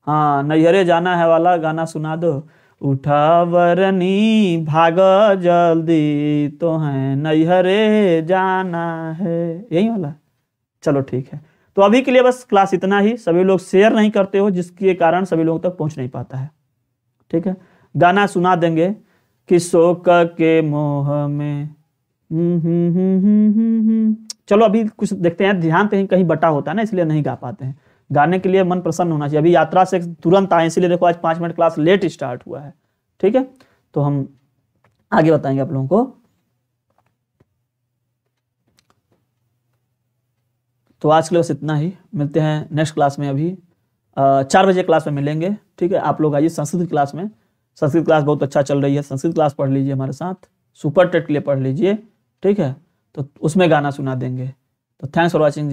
हाँ नैहरे जाना है वाला गाना सुना दो उठा वरनी भाग जल्दी तो है नैहरे जाना है यही वाला चलो ठीक है तो अभी के लिए बस क्लास इतना ही सभी लोग शेयर नहीं करते हो जिसके कारण सभी लोगों तक पहुंच नहीं पाता है ठीक है गाना सुना देंगे कि शोक के मोह में हम्म, हम्म, हम्म, चलो अभी कुछ देखते हैं ध्यान पे कहीं बटा होता है ना इसलिए नहीं गा पाते हैं गाने के लिए मन प्रसन्न होना चाहिए अभी यात्रा से तुरंत आए इसलिए देखो आज पाँच मिनट क्लास लेट स्टार्ट हुआ है ठीक है तो हम आगे बताएंगे आप लोगों को तो आज के लिए बस इतना ही मिलते हैं नेक्स्ट क्लास में अभी चार बजे क्लास में मिलेंगे ठीक है आप लोग आइए संस्कृत क्लास में संस्कृत क्लास बहुत अच्छा चल रही है संस्कृत क्लास पढ़ लीजिए हमारे साथ सुपर टेट के लिए पढ़ लीजिए ठीक है तो उसमें गाना सुना देंगे तो थैंक्स फॉर वॉचिंग